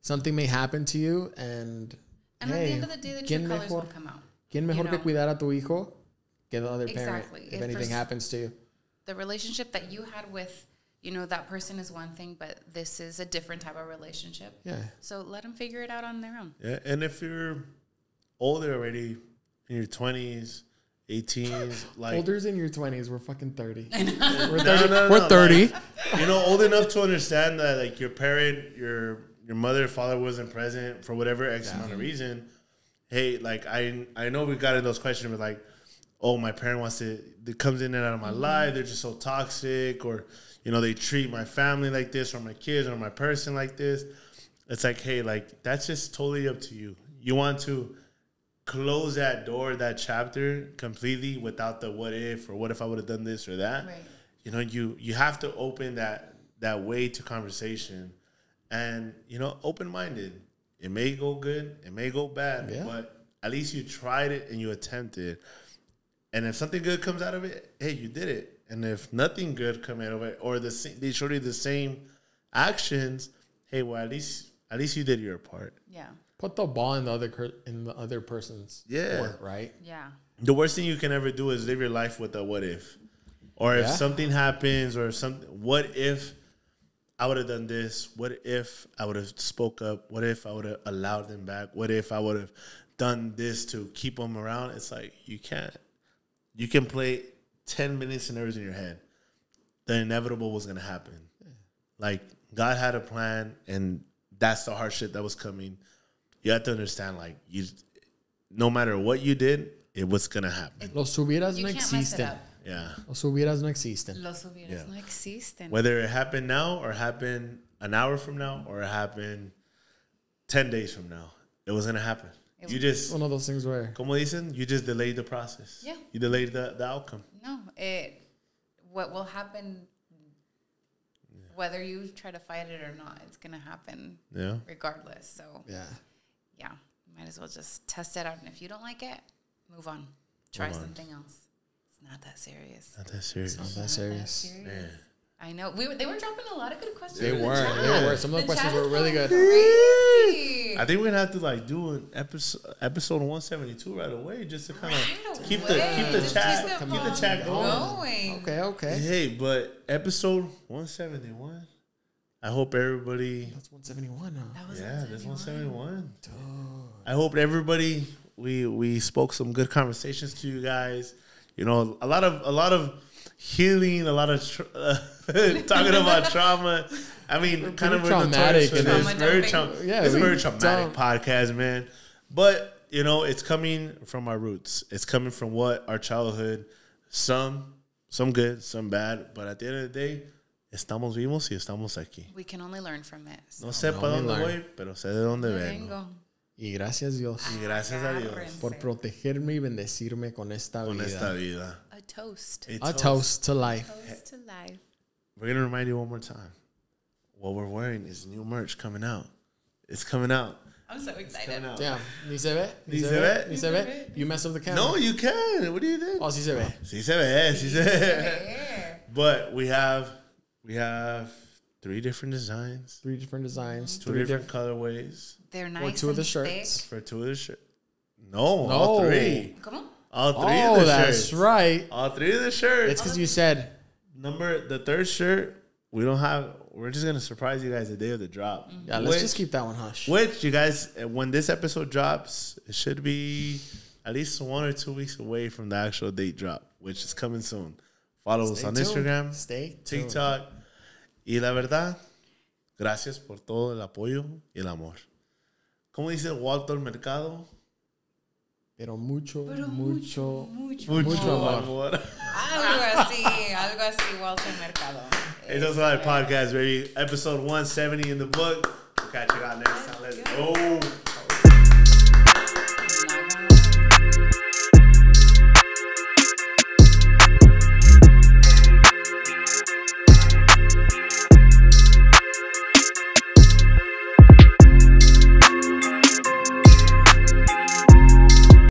Something may happen to you, and and hey, at the end of the day, the true colors mejor, will come out. ¿Quién mejor you know? que cuidar a tu hijo que the other exactly. parent? If, if anything happens to you, the relationship that you had with you know that person is one thing but this is a different type of relationship yeah so let them figure it out on their own yeah and if you're older already in your twenties, 18s, like older's in your 20s we're fucking 30 we're 30, no, no, we're 30. Like, you know old enough to understand that like your parent your your mother father wasn't present for whatever x yeah. amount of reason hey like i i know we got in those questions but like oh my parent wants to it comes in and out of my mm-hmm. life they're just so toxic or you know they treat my family like this or my kids or my person like this it's like hey like that's just totally up to you you want to close that door, that chapter completely without the what if or what if I would have done this or that. Right. You know, you you have to open that that way to conversation, and you know, open minded. It may go good, it may go bad, yeah. but at least you tried it and you attempted. And if something good comes out of it, hey, you did it. And if nothing good comes out of it, or the they showed you the same actions, hey, well, at least at least you did your part. Yeah put the ball in the other in the other person's yeah. court, right? Yeah. The worst thing you can ever do is live your life with a what if, or if yeah. something happens, or something. What if I would have done this? What if I would have spoke up? What if I would have allowed them back? What if I would have done this to keep them around? It's like you can't. You can play ten million scenarios in your head. The inevitable was gonna happen. Yeah. Like God had a plan, and that's the hardship that was coming you have to understand like you no matter what you did it was gonna happen los hubieras no existen yeah los hubieras no existen los hubieras yeah. no existen whether it happened now or happened an hour from now or it happened 10 days from now it was gonna happen you just one of those things where como dicen you just delayed the process yeah you delayed the, the outcome no it what will happen whether you try to fight it or not, it's gonna happen. Yeah. Regardless. So. Yeah yeah, might as well just test it out. And if you don't like it, move on. Try move on. something else. It's not that serious. Not that serious. Not, not, that serious. I know. We were, they were dropping a lot of good questions. They were. The they were. Some of the, the questions were really good. Crazy. I think we're gonna have to like do an episode episode 172 right away just to kind right of keep away. the keep the just chat keep, keep the chat going. going. Okay, okay. Hey, but episode 171. I hope everybody. That's 171, huh? That yeah, that's 171. Dude. I hope everybody. We we spoke some good conversations to you guys. You know, a lot of a lot of healing, a lot of tra- uh, talking about trauma. I mean, we're kind of traumatic. And it's very traumatic. yeah, it's very traumatic don't. podcast, man. But you know, it's coming from our roots. It's coming from what our childhood. Some some good, some bad, but at the end of the day estamos vivos y estamos aquí. No sé para dónde voy, pero sé de dónde vengo. Y gracias Dios. Y gracias a Dios. Por protegerme y bendecirme con esta vida. Con esta vida. A toast. A, toast. to life. A toast to life. We're going to remind you one more time. What we're wearing is new merch coming out. It's coming out. I'm so excited. Damn. Ni se ve. Ni, se, ve. Ni se ve. You mess up the camera. No, you can. What do you think? Oh, sí se ve. Sí se ve. Sí, se ve. But we have We have three different designs, three different designs, two three different, different colorways. They're nice. For two of the shirts. Thick. For two of the shirts. No, no, all three. Come on. All three oh, of the that's shirts. That's right. All three of the shirts. It's because you said number the third shirt. We don't have. We're just gonna surprise you guys the day of the drop. Mm-hmm. Yeah, let's just keep that one hush. Which you guys, eh, when this episode drops, it should be at least one or two weeks away from the actual date drop, which is coming soon. Follow us on Instagram, TikTok. Y la verdad, gracias por todo el apoyo y el amor. ¿Cómo dice Walter Mercado? Pero mucho, mucho, mucho, amor. Algo así, algo así, Walter Mercado. Eso es el podcast, baby. Episode 170 in the book. We'll catch you guys next time. Let's go.